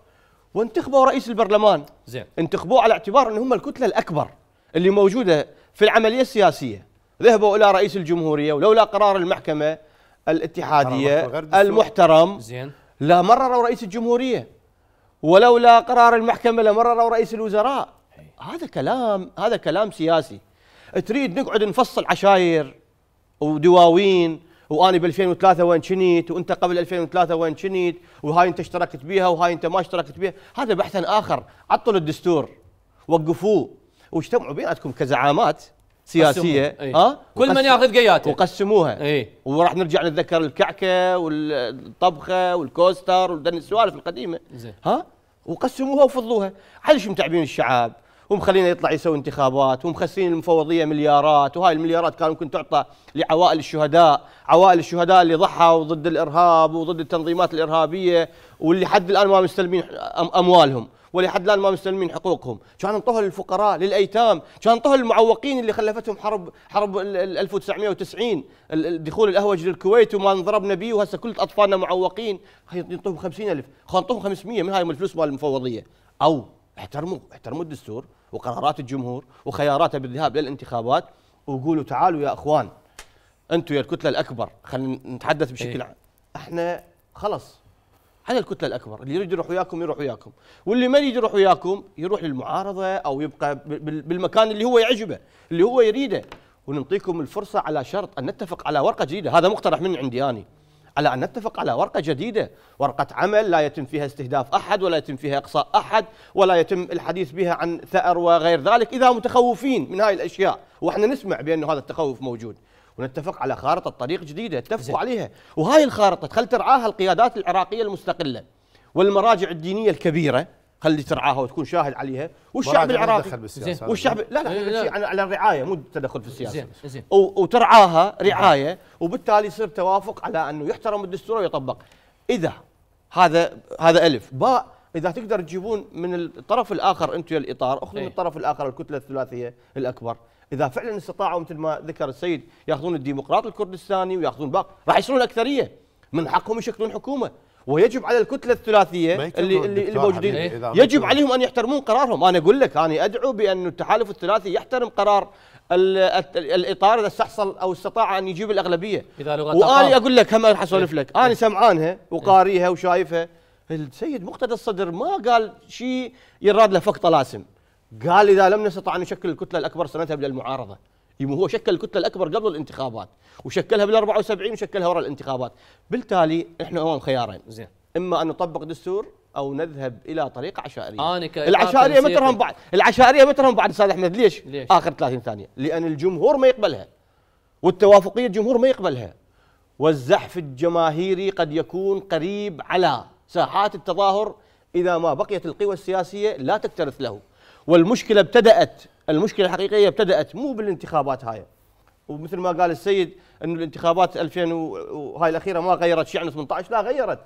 وانتخبوا رئيس البرلمان زين انتخبوه على اعتبار ان هم الكتله الاكبر اللي موجوده في العمليه السياسيه ذهبوا إلى رئيس الجمهورية ولولا قرار المحكمة الاتحادية المحترم زين لا مرروا رئيس الجمهورية ولولا قرار المحكمة لمرروا رئيس الوزراء هذا كلام هذا كلام سياسي تريد نقعد نفصل عشاير ودواوين وانا ب 2003 وين كنت وانت قبل 2003 وين كنت وهاي انت اشتركت بيها وهاي انت ما اشتركت بيها هذا بحث اخر عطلوا الدستور وقفوه واجتمعوا بيناتكم كزعامات سياسيه أيه. اه كل من ياخذ قياته وقسموها أيه. وراح نرجع نتذكر الكعكه والطبخه والكوستر ودن السوالف القديمه زي. ها وقسموها وفضوها علش متعبين الشعب ومخلينا يطلع يسوي انتخابات ومخسرين المفوضيه مليارات وهاي المليارات كان ممكن تعطى لعوائل الشهداء عوائل الشهداء اللي ضحوا ضد الارهاب وضد التنظيمات الارهابيه واللي حد الان ما مستلمين اموالهم ولحد الان ما مستلمين حقوقهم كان انطوها للفقراء للايتام كان انطوها للمعوقين اللي خلفتهم حرب حرب 1990 دخول الاهوج للكويت وما انضربنا به وهسه كل اطفالنا معوقين ينطوهم 50000 خلينا نعطوهم 500 من هاي من الفلوس مال المفوضيه او احترموا احترموا الدستور وقرارات الجمهور وخياراته بالذهاب للانتخابات وقولوا تعالوا يا اخوان انتم يا الكتله الاكبر خلينا نتحدث بشكل إيه. عام احنا خلص هذا الكتله الاكبر اللي يريد يروح وياكم يروح وياكم واللي ما يريد يروح وياكم يروح للمعارضه او يبقى بالمكان اللي هو يعجبه اللي هو يريده ونعطيكم الفرصه على شرط ان نتفق على ورقه جديده هذا مقترح من عندي أنا على ان نتفق على ورقه جديده، ورقه عمل لا يتم فيها استهداف احد ولا يتم فيها اقصاء احد ولا يتم الحديث بها عن ثأر وغير ذلك اذا متخوفين من هاي الاشياء، واحنا نسمع بأن هذا التخوف موجود، ونتفق على خارطه طريق جديده اتفقوا عليها وهاي الخارطه خل ترعاها القيادات العراقيه المستقله والمراجع الدينيه الكبيره خلي ترعاها وتكون شاهد عليها والشعب العراقي والشعب لا لا, إيه، لا, لا. على الرعايه مو التدخل في السياسه زين. زين. وترعاها رعايه وبالتالي يصير توافق على انه يحترم الدستور ويطبق اذا هذا هذا الف باء اذا تقدر تجيبون من الطرف الاخر انتم يا الاطار اخذوا من إيه. الطرف الاخر الكتله الثلاثيه الاكبر اذا فعلا استطاعوا مثل ما ذكر السيد ياخذون الديمقراط الكردستاني وياخذون باق راح يصيرون اكثريه من حقهم يشكلون حكومه ويجب على الكتله الثلاثيه اللي اللي الموجودين يجب عليهم ان يحترمون قرارهم انا اقول لك انا ادعو بان التحالف الثلاثي يحترم قرار الاطار اذا استحصل او استطاع ان يجيب الاغلبيه وانا اقول لك هم راح اسولف إيه. لك انا إيه. سمعانها إيه. وقاريها وشايفها السيد مقتدى الصدر ما قال شيء يراد له فوق طلاسم قال إذا لم نستطع أن نشكل الكتلة الأكبر سنذهب للمعارضة هو شكل الكتلة الأكبر قبل الانتخابات وشكلها بال 74 وشكلها وراء الانتخابات بالتالي احنا أمام خيارين زين إما أن نطبق دستور او نذهب الى طريقه عشائريه انا آه، العشائريه مترهم آه، بعد العشائريه مترهم بعد استاذ احمد ليش؟, ليش؟ اخر 30 ثانيه لان الجمهور ما يقبلها والتوافقيه الجمهور ما يقبلها والزحف الجماهيري قد يكون قريب على ساحات التظاهر اذا ما بقيت القوى السياسيه لا تكترث له والمشكله ابتدات المشكله الحقيقيه ابتدات مو بالانتخابات هاي ومثل ما قال السيد انه الانتخابات 2000 وهاي الاخيره ما غيرت شيء عن 18 لا غيرت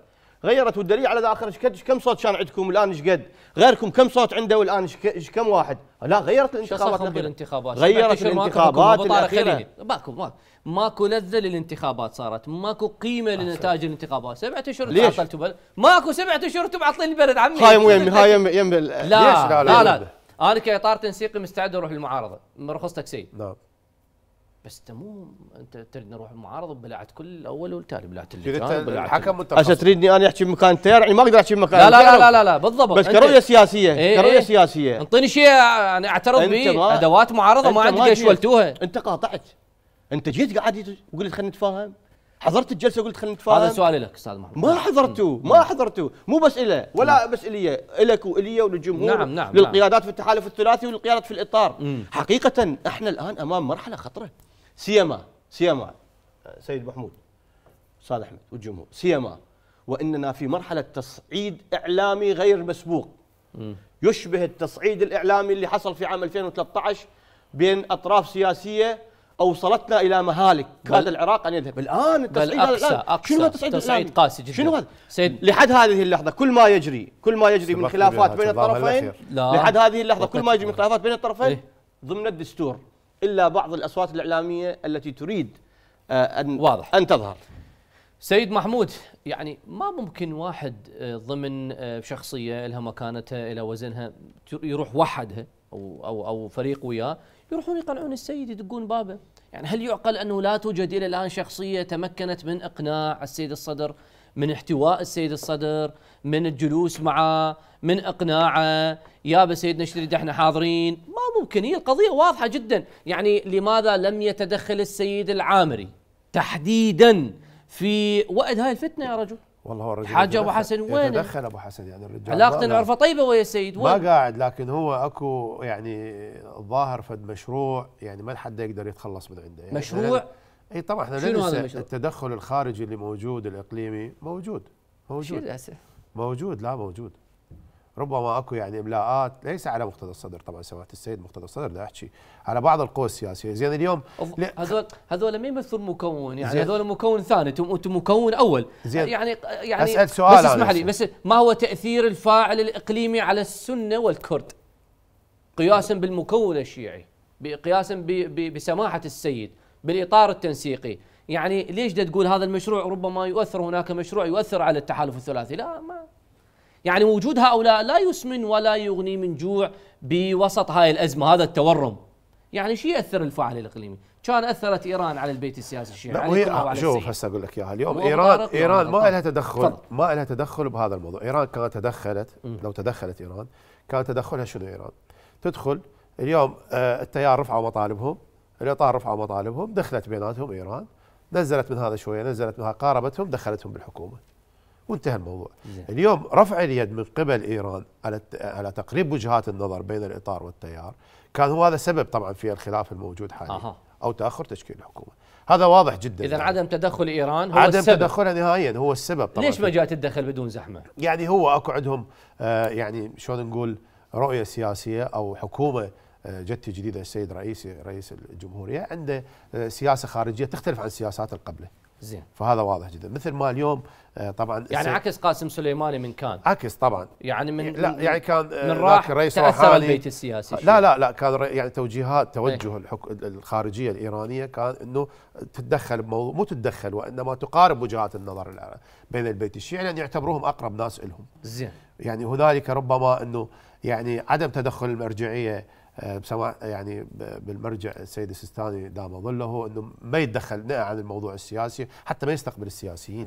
غيرت والدليل على ذلك كم صوت كان عندكم الان ايش قد؟ غيركم كم صوت عنده والان ايش كم واحد؟ لا غيرت الانتخابات الانتخابات غيرت الانتخابات الاخيره ماكو ماكو ماكو لذه للانتخابات صارت ماكو قيمه لنتائج الانتخابات سبعة اشهر تعطلتوا ماكو سبعة اشهر تبعطل البلد عمي هاي مو يمي هاي يمي لا لا لا, لا, لا انا كاطار تنسيقي مستعد اروح المعارضه رخص تاكسي نعم بس انت مو انت تريدني نروح المعارضه بلعت كل الاول والتالي بلعت اللي بلعت الحكم هسه تريدني انا احكي بمكان التيار يعني ما اقدر احكي بمكان لا لا, لا لا لا لا بالضبط بس كرؤيه سياسيه ايه كرؤيه سياسيه انطيني شيء انا اعترض به ادوات معارضه ما عندي ولتوها انت قاطعت انت جيت قاعد وقلت خلينا نتفاهم حضرت الجلسه وقلت خلينا نتفاهم هذا سؤالي لك استاذ محمد ما حضرته ما حضرته مو بس إله ولا بس إلي إلك وإلي وللجمهور نعم،, نعم نعم للقيادات في التحالف الثلاثي وللقيادات في الإطار مم. حقيقة احنا الآن أمام مرحلة خطرة سيما سيما سيد محمود استاذ أحمد والجمهور سيما وإننا في مرحلة تصعيد إعلامي غير مسبوق مم. يشبه التصعيد الإعلامي اللي حصل في عام 2013 بين أطراف سياسية اوصلتنا الى مهالك كاد العراق ان يذهب الان التصعيد هذا أقسى الان شنو التصعيد تصعيد قاسي جدا شنو هذا سيد لحد هذه اللحظه كل ما يجري كل ما يجري من خلافات بين الطرفين لحد هذه اللحظه كل ما يجري من خلافات بين الطرفين إيه؟ ضمن الدستور الا بعض الاصوات الاعلاميه التي تريد آه، ان واضح ان تظهر سيد محمود يعني ما ممكن واحد آه، ضمن آه، شخصيه لها مكانتها الى وزنها يروح وحدها او او او فريق وياه يروحون يقنعون السيد يدقون بابه يعني هل يعقل أنه لا توجد إلى الآن شخصية تمكنت من إقناع السيد الصدر من احتواء السيد الصدر من الجلوس معه من إقناعه يا سيدنا نشتري احنا حاضرين ما ممكن هي القضية واضحة جدا يعني لماذا لم يتدخل السيد العامري تحديدا في وقت هاي الفتنة يا رجل والله هو الرجل حاج ابو حسن وين دخل ابو حسن يعني الرجال علاقته نعرفه طيبه ويا السيد وين؟ ما قاعد لكن هو اكو يعني ظاهر فد مشروع يعني ما حد يقدر يتخلص من عنده يعني مشروع؟ اي طبعا احنا ننسى التدخل الخارجي اللي موجود الاقليمي موجود موجود موجود لا موجود ربما اكو يعني املاءات ليس على مقتدى الصدر طبعا سماحه السيد مقتدى الصدر لا احكي على بعض القوى السياسيه زين اليوم هذول هذول ما يمثلون مكون يعني هذول مكون ثاني انتم انتم مكون اول زين يعني يعني اسال سؤال بس اسمح لي بس ما هو تاثير الفاعل الاقليمي على السنه والكرد قياسا بالمكون الشيعي قياسا بسماحه السيد بالاطار التنسيقي يعني ليش تقول هذا المشروع ربما يؤثر هناك مشروع يؤثر على التحالف الثلاثي لا ما يعني وجود هؤلاء لا يسمن ولا يغني من جوع بوسط هاي الأزمة هذا التورم يعني شو يأثر الفاعل الإقليمي كان أثرت إيران على البيت السياسي الشيعي لا وهي شوف هسه أقول لك إياها اليوم إيران إيران ما لها تدخل فضل. ما لها تدخل بهذا الموضوع إيران كانت تدخلت لو تدخلت إيران كان تدخلها شنو إيران تدخل اليوم آه التيار رفعوا مطالبهم الإطار رفعوا مطالبهم دخلت بيناتهم إيران نزلت من هذا شوية نزلت هذا قاربتهم دخلتهم بالحكومة وانتهى الموضوع زي. اليوم رفع اليد من قبل ايران على على تقريب وجهات النظر بين الاطار والتيار كان هو هذا سبب طبعا في الخلاف الموجود حاليا أه. او تاخر تشكيل الحكومه هذا واضح جدا اذا يعني. عدم تدخل ايران هو عدم السبب. تدخلها نهائيا هو السبب طبعا ليش ما جاءت الدخل بدون زحمه يعني هو اكو عندهم آه يعني شلون نقول رؤيه سياسيه او حكومه آه، جت جديده السيد رئيس رئيس الجمهوريه عنده آه، سياسه خارجيه تختلف عن السياسات القبله زين فهذا واضح جدا مثل ما اليوم آه، طبعا يعني عكس قاسم سليماني من كان عكس طبعا يعني من لا يعني كان من آه، راح رئيس تاثر البيت السياسي لا لا لا كان يعني توجيهات إيه. توجه ايه الخارجيه الايرانيه كان انه تتدخل بموضوع مو تتدخل وانما تقارب وجهات النظر بين البيت الشيعي لان يعني يعتبروهم اقرب ناس لهم زين يعني هنالك ربما انه يعني عدم تدخل المرجعيه آه، سواء يعني بالمرجع السيد السيستاني دام ظله انه ما يتدخل نعم عن الموضوع السياسي حتى ما يستقبل السياسيين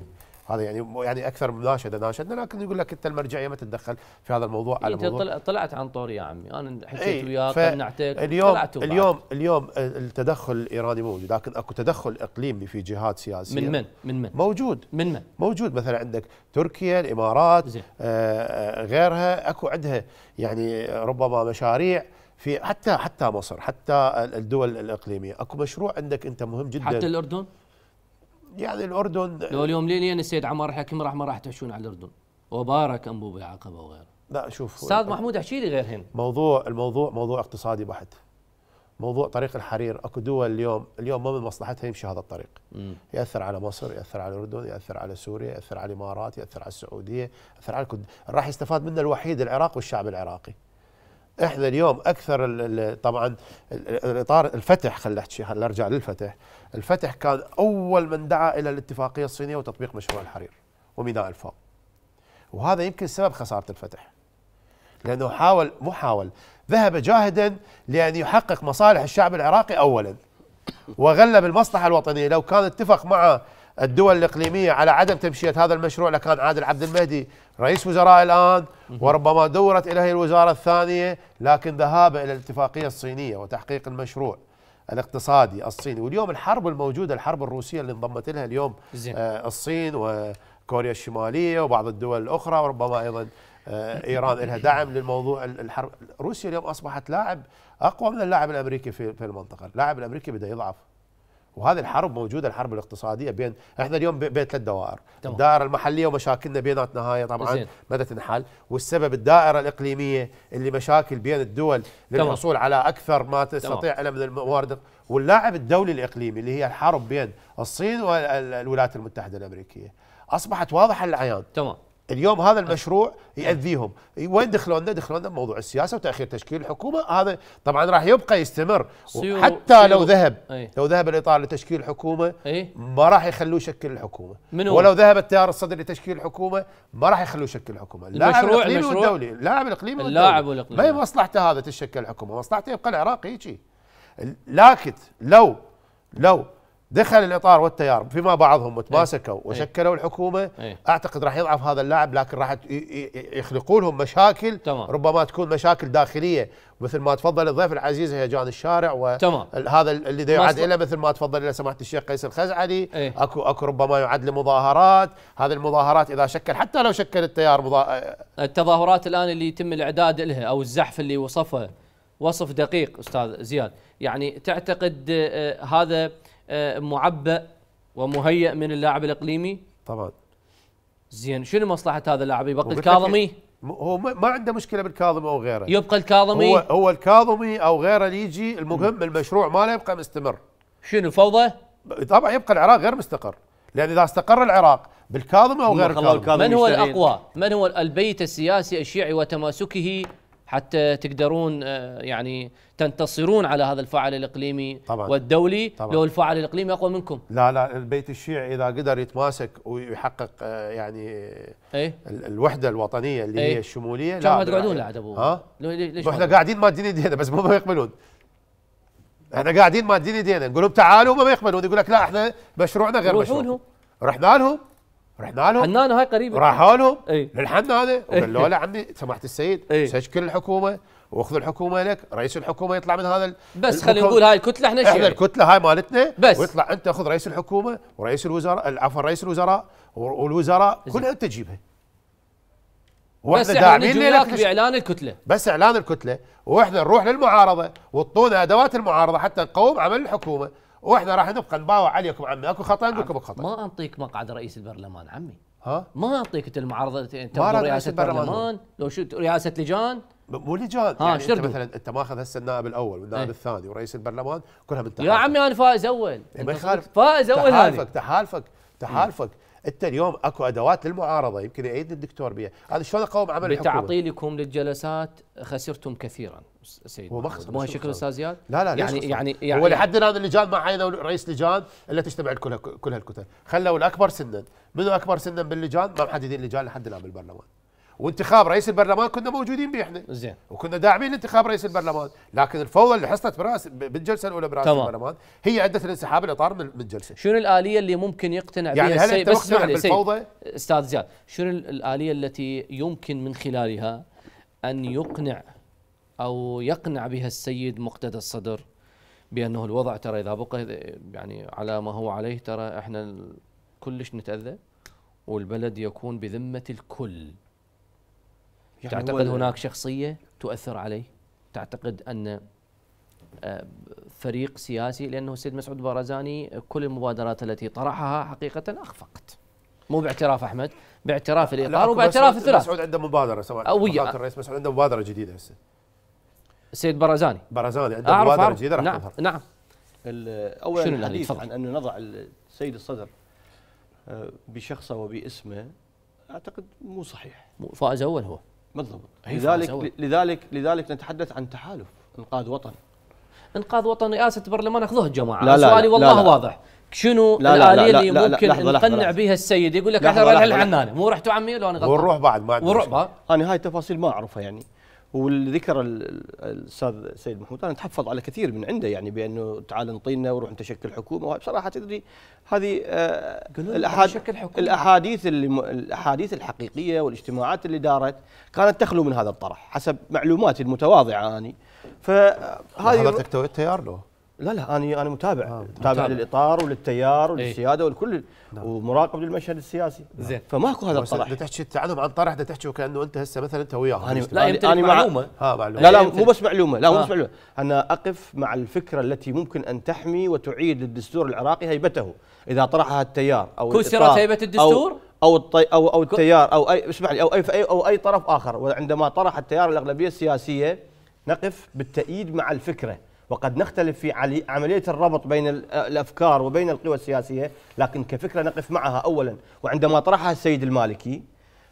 هذا يعني يعني اكثر مناشده ناشدنا لكن يقول لك انت المرجعيه ما تتدخل في هذا الموضوع إيه، على موضوع طلعت عن طور يا عمي انا حكيت إيه، وياك قنعتك اليوم طلعت اليوم اليوم التدخل الايراني موجود لكن اكو تدخل اقليمي في جهات سياسيه من من من من موجود من من موجود مثلا عندك تركيا الامارات آه،, آه غيرها اكو عندها يعني ربما مشاريع في حتى حتى مصر حتى الدول الاقليميه اكو مشروع عندك انت مهم جدا حتى الاردن يعني الاردن لو اليوم ليليا السيد عمار الحكيم راح ما راح تحشون على الاردن وبارك انبو بعقبه وغيره لا شوف استاذ محمود احكي لي غير هن موضوع الموضوع موضوع اقتصادي بحت موضوع طريق الحرير اكو دول اليوم اليوم ما من مصلحتها يمشي هذا الطريق مم. ياثر على مصر ياثر على الاردن ياثر على سوريا ياثر على الامارات ياثر على السعوديه ياثر على الكد... راح يستفاد منه الوحيد العراق والشعب العراقي احنا اليوم اكثر الـ الـ طبعا الاطار الفتح خلينا احكي هلا ارجع للفتح، الفتح كان اول من دعا الى الاتفاقيه الصينيه وتطبيق مشروع الحرير وميناء الفاو. وهذا يمكن سبب خساره الفتح. لانه حاول مو حاول ذهب جاهدا لان يحقق مصالح الشعب العراقي اولا وغلب المصلحه الوطنيه لو كان اتفق مع الدول الإقليمية على عدم تمشية هذا المشروع لكان عادل عبد المهدي رئيس وزراء الآن وربما دورت إليه الوزارة الثانية لكن ذهابه إلى الاتفاقية الصينية وتحقيق المشروع الاقتصادي الصيني واليوم الحرب الموجودة الحرب الروسية اللي انضمت لها اليوم زين. آه الصين وكوريا الشمالية وبعض الدول الأخرى وربما أيضا آه ايران لها دعم للموضوع الحرب روسيا اليوم اصبحت لاعب اقوى من اللاعب الامريكي في المنطقه اللاعب الامريكي بدا يضعف وهذه الحرب موجوده الحرب الاقتصاديه بين احنا اليوم بين ثلاث دوائر الدائره المحليه ومشاكلنا بيناتنا هاي طبعا زين. مدى تنحل والسبب الدائره الاقليميه اللي مشاكل بين الدول للحصول على اكثر ما تستطيع الا من الموارد واللاعب الدولي الاقليمي اللي هي الحرب بين الصين والولايات المتحده الامريكيه اصبحت واضحه للعيان تمام اليوم هذا أه. المشروع أه. يأذيهم وين دخلوا لنا دخلوا لنا موضوع السياسة وتأخير تشكيل الحكومة هذا طبعا راح يبقى يستمر حتى لو ذهب لو ذهب الإطار لتشكيل الحكومة ما راح يخلوه يشكل الحكومة منو ولو ذهب التيار الصدري لتشكيل الحكومة ما راح يخلوه يشكل الحكومة لاعب الإقليمي والدولي لاعب الإقليمي اللاعب ما هي مصلحته هذا تشكل الحكومة مصلحته يبقى العراق هيجي لكن لو لو دخل الاطار والتيار فيما بعضهم وتماسكوا إيه. إيه. وشكلوا الحكومه إيه. اعتقد راح يضعف هذا اللاعب لكن راح يخلقوا لهم مشاكل تمام. ربما تكون مشاكل داخليه مثل ما تفضل الضيف العزيز هيجان الشارع وهذا اللي يعد الى مثل ما تفضل الى سماحه الشيخ قيس الخزعلي ايه؟ اكو اكو ربما يعد لمظاهرات هذه المظاهرات اذا شكل حتى لو شكل التيار التظاهرات الان اللي يتم الاعداد لها او الزحف اللي وصفه وصف دقيق استاذ زياد يعني تعتقد آه، هذا آه، معبأ ومهيئ من اللاعب الاقليمي طبعا زين شنو مصلحه هذا اللاعب يبقى الكاظمي هو ما عنده مشكله بالكاظمي او غيره يبقى الكاظمي هو, هو الكاظمي او غيره اللي يجي المهم المشروع ما لا يبقى مستمر شنو فوضى طبعا يبقى العراق غير مستقر لان اذا استقر العراق بالكاظمي او غير الكاظمي من هو الاقوى من هو البيت السياسي الشيعي وتماسكه حتى تقدرون آه، يعني تنتصرون على هذا الفاعل الاقليمي طبعًا والدولي طبعًا لو الفاعل الاقليمي اقوى منكم لا لا البيت الشيعي اذا قدر يتماسك ويحقق آه، يعني ايه؟ الوحده الوطنيه اللي ايه؟ هي الشموليه لا ما تقعدون لعد عاد ابو ها؟ ليش احنا قاعدين مادين ايدينا بس مو ما يقبلون احنا قاعدين مادين ايدينا نقول لهم تعالوا ما يقبلون يقول لك لا احنا مشروعنا غير مشروع رحنا لهم رحنا لهم حنان هاي قريبه راحوا لهم ايه؟ هذا وقالوا إيه. له عمي سمحت السيد ايه؟ سجل الحكومه واخذ الحكومه لك رئيس الحكومه يطلع من هذا بس خلينا نقول هاي الكتله احنا احنا الكتله هاي مالتنا بس ويطلع انت خذ رئيس الحكومه ورئيس الوزراء عفوا رئيس الوزراء والوزراء كلها انت تجيبها بس داعمين لك باعلان الكتله بس اعلان الكتله واحنا نروح للمعارضه وطونا ادوات المعارضه حتى نقوم عمل الحكومه واحنا راح نبقى نباوع عليكم عمي اكو خطا نقول لكم خطا ما انطيك مقعد رئيس البرلمان عمي ها ما انطيك انت المعارضه انت رئاسه البرلمان لو شو رئاسه لجان مو لجان ها يعني انت مثلا انت ماخذ هسه النائب الاول والنائب ايه؟ الثاني ورئيس البرلمان كلها من تحالفك. يا عمي انا فائز اول يعني ما يخالف فائز اول تحالفك تحالفك تحالفك انت اليوم اكو ادوات للمعارضه يمكن يعيد الدكتور بها هذا شلون اقاوم عمل الحكومه بتعطيلكم للجلسات خسرتم كثيرا سيد هو مخصص مو شكل استاذ زياد لا لا يعني يعني, يعني هو يعني- لحد الان اللجان ما عينوا رئيس لجان الا تجتمع كل هالكتل خلوا الاكبر سنا منو اكبر سنا باللجان ما محددين لجان لحد الان بالبرلمان وانتخاب رئيس البرلمان كنا موجودين به احنا زين وكنا داعمين لانتخاب رئيس البرلمان لكن الفوضى اللي حصلت براس بالجلسه الاولى براس تمام. البرلمان هي ادت الانسحاب الاطار من الجلسه شنو الاليه اللي ممكن يقتنع يعني بها السيد بس بالفوضى استاذ زياد شنو الاليه التي يمكن من خلالها ان يقنع او يقنع بها السيد مقتدى الصدر بانه الوضع ترى اذا بقى يعني على ما هو عليه ترى احنا كلش نتاذى والبلد يكون بذمه الكل يعني تعتقد هناك شخصيه تؤثر عليه؟ تعتقد ان آه، فريق سياسي لانه السيد مسعود بارزاني كل المبادرات التي طرحها حقيقه اخفقت مو باعتراف احمد باعتراف الاطار وباعتراف الثلاث مسعود عنده مبادره سواء قوية الرئيس مسعود عنده مبادره جديده هسه السيد برزاني برزاني عنده أعرف مبادره أعرف جديده راح نعم تظهر نعم اولا شنو الحديث عن ان نضع السيد الصدر آه، بشخصه وباسمه اعتقد مو صحيح فائز اول هو بالضبط لذلك لذلك لذلك نتحدث عن تحالف انقاذ وطن انقاذ وطن رئاسه برلمان اخذوها الجماعه لا لا سؤالي والله لا لا واضح شنو لا لا الاليه لا لا اللي ممكن لحظة نقنع لحظة بها السيد يقول لك احنا رايحين الحنانه مو رحتوا عمي ولا انا غلطان ونروح بعد ما ونروح بعد انا هاي التفاصيل ما اعرفها يعني والذكر الاستاذ سيد محمود انا تحفظ على كثير من عنده يعني بانه تعال انطينا وروح انت شكل حكومه بصراحه تدري هذه آه، الأحاديث, الاحاديث اللي الاحاديث الحقيقيه والاجتماعات اللي دارت كانت تخلو من هذا الطرح حسب معلوماتي المتواضعه اني فهذه حضرتك تيار له لا لا انا انا متابع آه. متابع, للاطار وللتيار إيه. وللسياده ولكل نعم. ومراقب للمشهد السياسي زين فماكو هذا الطرح انت تحكي التعذب عن طرح تحكي وكانه انت هسه مثلا انت وياه أنا لا أنا, انا معلومه ها معلومه لا لا يمتلك. مو بس معلومه لا مو بس آه. معلومه انا اقف مع الفكره التي ممكن ان تحمي وتعيد للدستور العراقي هيبته اذا طرحها التيار او كسرت هيبه الدستور او الطي او او التيار او اي اسمح لي او اي او اي طرف اخر وعندما طرح التيار الاغلبيه السياسيه نقف بالتأييد مع الفكره وقد نختلف في عملية الربط بين الأفكار وبين القوى السياسية لكن كفكرة نقف معها أولا وعندما طرحها السيد المالكي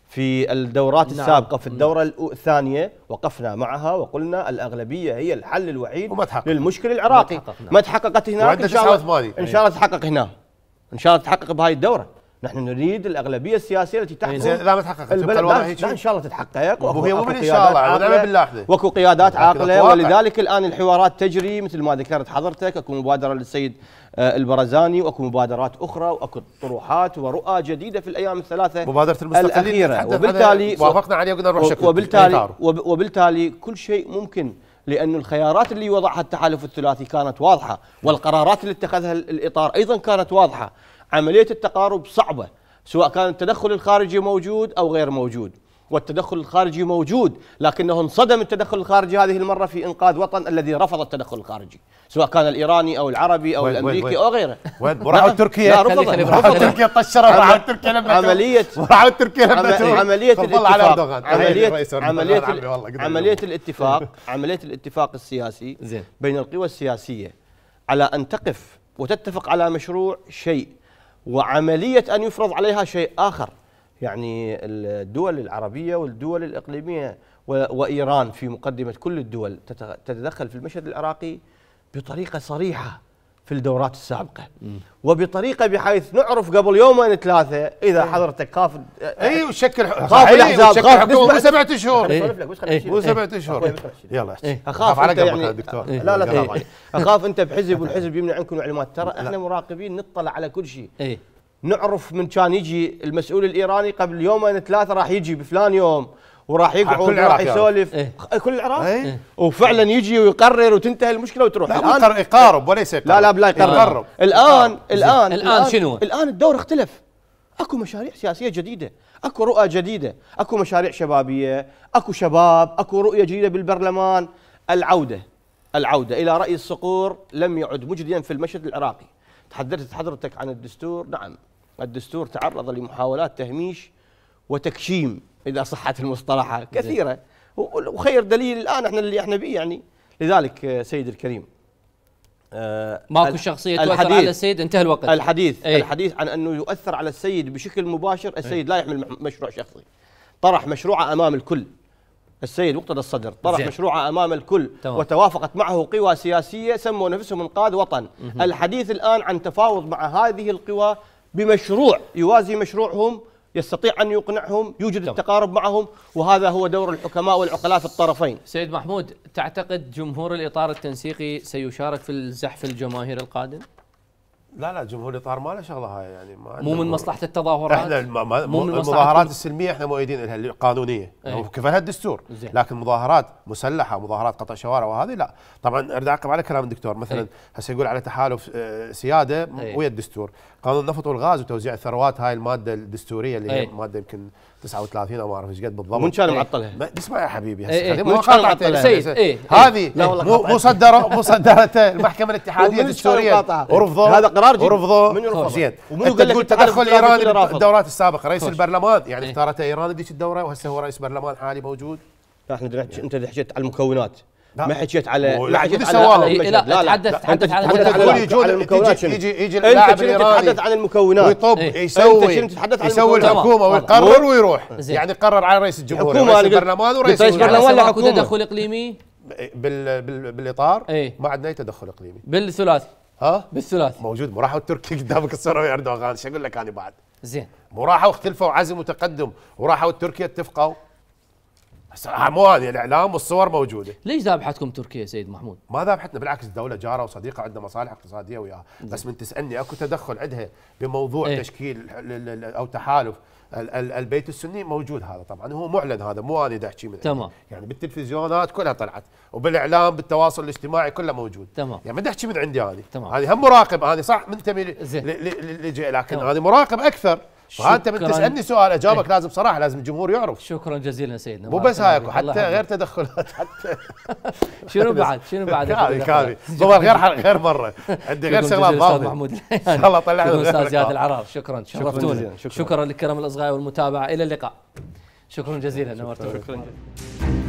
في الدورات نعم. السابقة في الدورة الثانية وقفنا معها وقلنا الأغلبية هي الحل الوحيد للمشكل العراقي ما تحققت هناك إن شاء الله إن شاء الله تحقق هنا إن شاء الله تحقق بهاي الدورة نحن نريد الاغلبيه السياسيه التي إيه، تحكم زين اذا ما تحققت البلد لا ان شاء الله تتحقق وهي مو ان شاء الله والعمل بالله واكو قيادات عاقله ولذلك الان الحوارات تجري مثل ما ذكرت حضرتك اكو مبادره للسيد آه، البرزاني واكو مبادرات اخرى واكو طروحات ورؤى جديده في الايام الثلاثه مبادره المستقلين الاخيره وبالتالي وافقنا عليها وقلنا نروح شكل وبالتالي وبالتالي كل شيء ممكن لأن الخيارات اللي وضعها التحالف الثلاثي كانت واضحة والقرارات اللي اتخذها الإطار أيضا كانت واضحة عملية التقارب صعبة سواء كان التدخل الخارجي موجود أو غير موجود والتدخل الخارجي موجود لكنه انصدم التدخل الخارجي هذه المرة في إنقاذ وطن الذي رفض التدخل الخارجي سواء كان الإيراني أو العربي أو ويد الأمريكي ويد أو غيره وراحوا تركيا راحوا تركيا طشروا راحوا تركيا لما عملية راحوا تركيا لما عملية الاتفاق عملية عملية عملية الاتفاق عملية الاتفاق السياسي بين القوى السياسية على أن تقف وتتفق على مشروع شيء وعملية أن يفرض عليها شيء آخر يعني الدول العربية والدول الإقليمية وإيران في مقدمة كل الدول تتدخل في المشهد العراقي بطريقة صريحة في الدورات السابقه مم. وبطريقه بحيث نعرف قبل يومين ثلاثه اذا إيه. حضرتك إيه، إيه. خاف اي وشكل خاف الاحزاب خاف مو سبعة اشهر مو سبعة اشهر يلا اخاف على يعني دكتور لا لا اخاف انت بحزب والحزب يمنع عنكم معلومات ترى احنا مراقبين نطلع على كل شيء نعرف من كان يجي المسؤول الايراني قبل يومين ثلاثه راح يجي بفلان يوم وراح يقعد وراح يسولف إيه. كل العراق إيه. إيه؟ وفعلا يجي ويقرر وتنتهي المشكله وتروح لا الان يقارب وليس يقرب لا لا بلا يقرب, يقرب. الان إيه. الان الان شنو؟ الان الدور اختلف اكو مشاريع سياسيه جديده، اكو رؤى جديده، اكو مشاريع شبابيه، اكو شباب، اكو رؤيه جديده بالبرلمان، العوده العوده الى راي الصقور لم يعد مجديا في المشهد العراقي. تحدثت حضرتك عن الدستور، نعم الدستور تعرض لمحاولات تهميش وتكشيم اذا صحت المصطلحات كثيره وخير دليل الان احنا اللي احنا به يعني لذلك آه، سيد الكريم آه، ماكو شخصيه تؤثر على السيد انتهى الوقت الحديث أي. الحديث عن انه يؤثر على السيد بشكل مباشر إيه. السيد أي. لا يحمل مشروع شخصي طرح مشروعه امام الكل السيد مقتدى الصدر طرح مشروعه امام الكل طبعا. وتوافقت معه قوى سياسيه سموا نفسهم انقاذ وطن مه. الحديث الان عن تفاوض مع هذه القوى بمشروع يوازي مشروعهم يستطيع ان يقنعهم يوجد طبعا. التقارب معهم وهذا هو دور الحكماء والعقلاء في الطرفين سيد محمود تعتقد جمهور الاطار التنسيقي سيشارك في الزحف الجماهير القادم لا لا جمهور الاطار ما له شغله هاي يعني ما مو من مصلحه التظاهرات احنا مو من المظاهرات السلميه احنا مؤيدين لها القانونيه ايه؟ كفلها الدستور زي. لكن مظاهرات مسلحه مظاهرات قطع شوارع وهذه لا طبعا ارد اعقب على كلام الدكتور مثلا ايه؟ هسه يقول على تحالف آه، سياده ايه؟ ويا الدستور قانون النفط والغاز وتوزيع الثروات هاي الماده الدستوريه اللي هي ايه. ماده يمكن 39 او ما اعرف ايش قد بالضبط من كان إيه. معطلها؟ اسمع يا حبيبي هسه إيه، إيه، مو قاطعته سيد ايه. هذه مو مو صدر مو صدرته المحكمه الاتحاديه الدستوريه ورفضوا هذا قرار جديد ورفضوا من زين ومنو قال لك تدخل ايران الدورات السابقه رئيس البرلمان يعني اختارته ايران بذيك الدوره وهسه هو رئيس برلمان حالي موجود احنا انت حكيت على المكونات ما حكيت على ما حكيت على, لا, لا, تحدث تحدث عن المكونات يجي يجي اللاعب الايراني تتحدث عن المكونات ويطب إيه. يسوي يسوي الحكومه ويقرر ويروح يعني قرر على رئيس الجمهوريه رئيس البرلمان ورئيس رئيس برلمان ولا حكومه تدخل اقليمي بالاطار إيه. ما عندنا اي تدخل اقليمي بالثلاثي ها بالثلاثي موجود مراحه التركي قدامك الثوره اردوغان شو اقول لك انا بعد زين وراحوا اختلفوا عزم وتقدم وراحوا تركيا اتفقوا هسه هذه الاعلام والصور موجوده ليش ذابحتكم تركيا سيد محمود؟ ما ذابحتنا بالعكس الدوله جاره وصديقه عندنا مصالح اقتصاديه وياها، بس من تسالني اكو تدخل عندها بموضوع ايه؟ تشكيل او تحالف البيت السني موجود هذا طبعا هو معلن هذا مو انا احكي من تمام يعني بالتلفزيونات كلها طلعت وبالاعلام بالتواصل الاجتماعي كله موجود تمام يعني ما احكي من عندي انا تمام هذه هم مراقب انا صح منتمي لجئ لكن انا مراقب اكثر فانت بتسالني سؤال اجاوبك إيه. لازم صراحه لازم الجمهور يعرف شكرا جزيلا سيدنا مو بس هاي حتى غير تدخلات حتى شنو بعد شنو بعد كافي كافي طبعا غير غير مره عندي غير شغلات ضابط محمود ان شاء الله طلعنا استاذ زياد العرار شكرا شرفتونا شكرا لكرم الاصغاء والمتابعه الى اللقاء شكرا جزيلا نورتونا شكرا جزيلا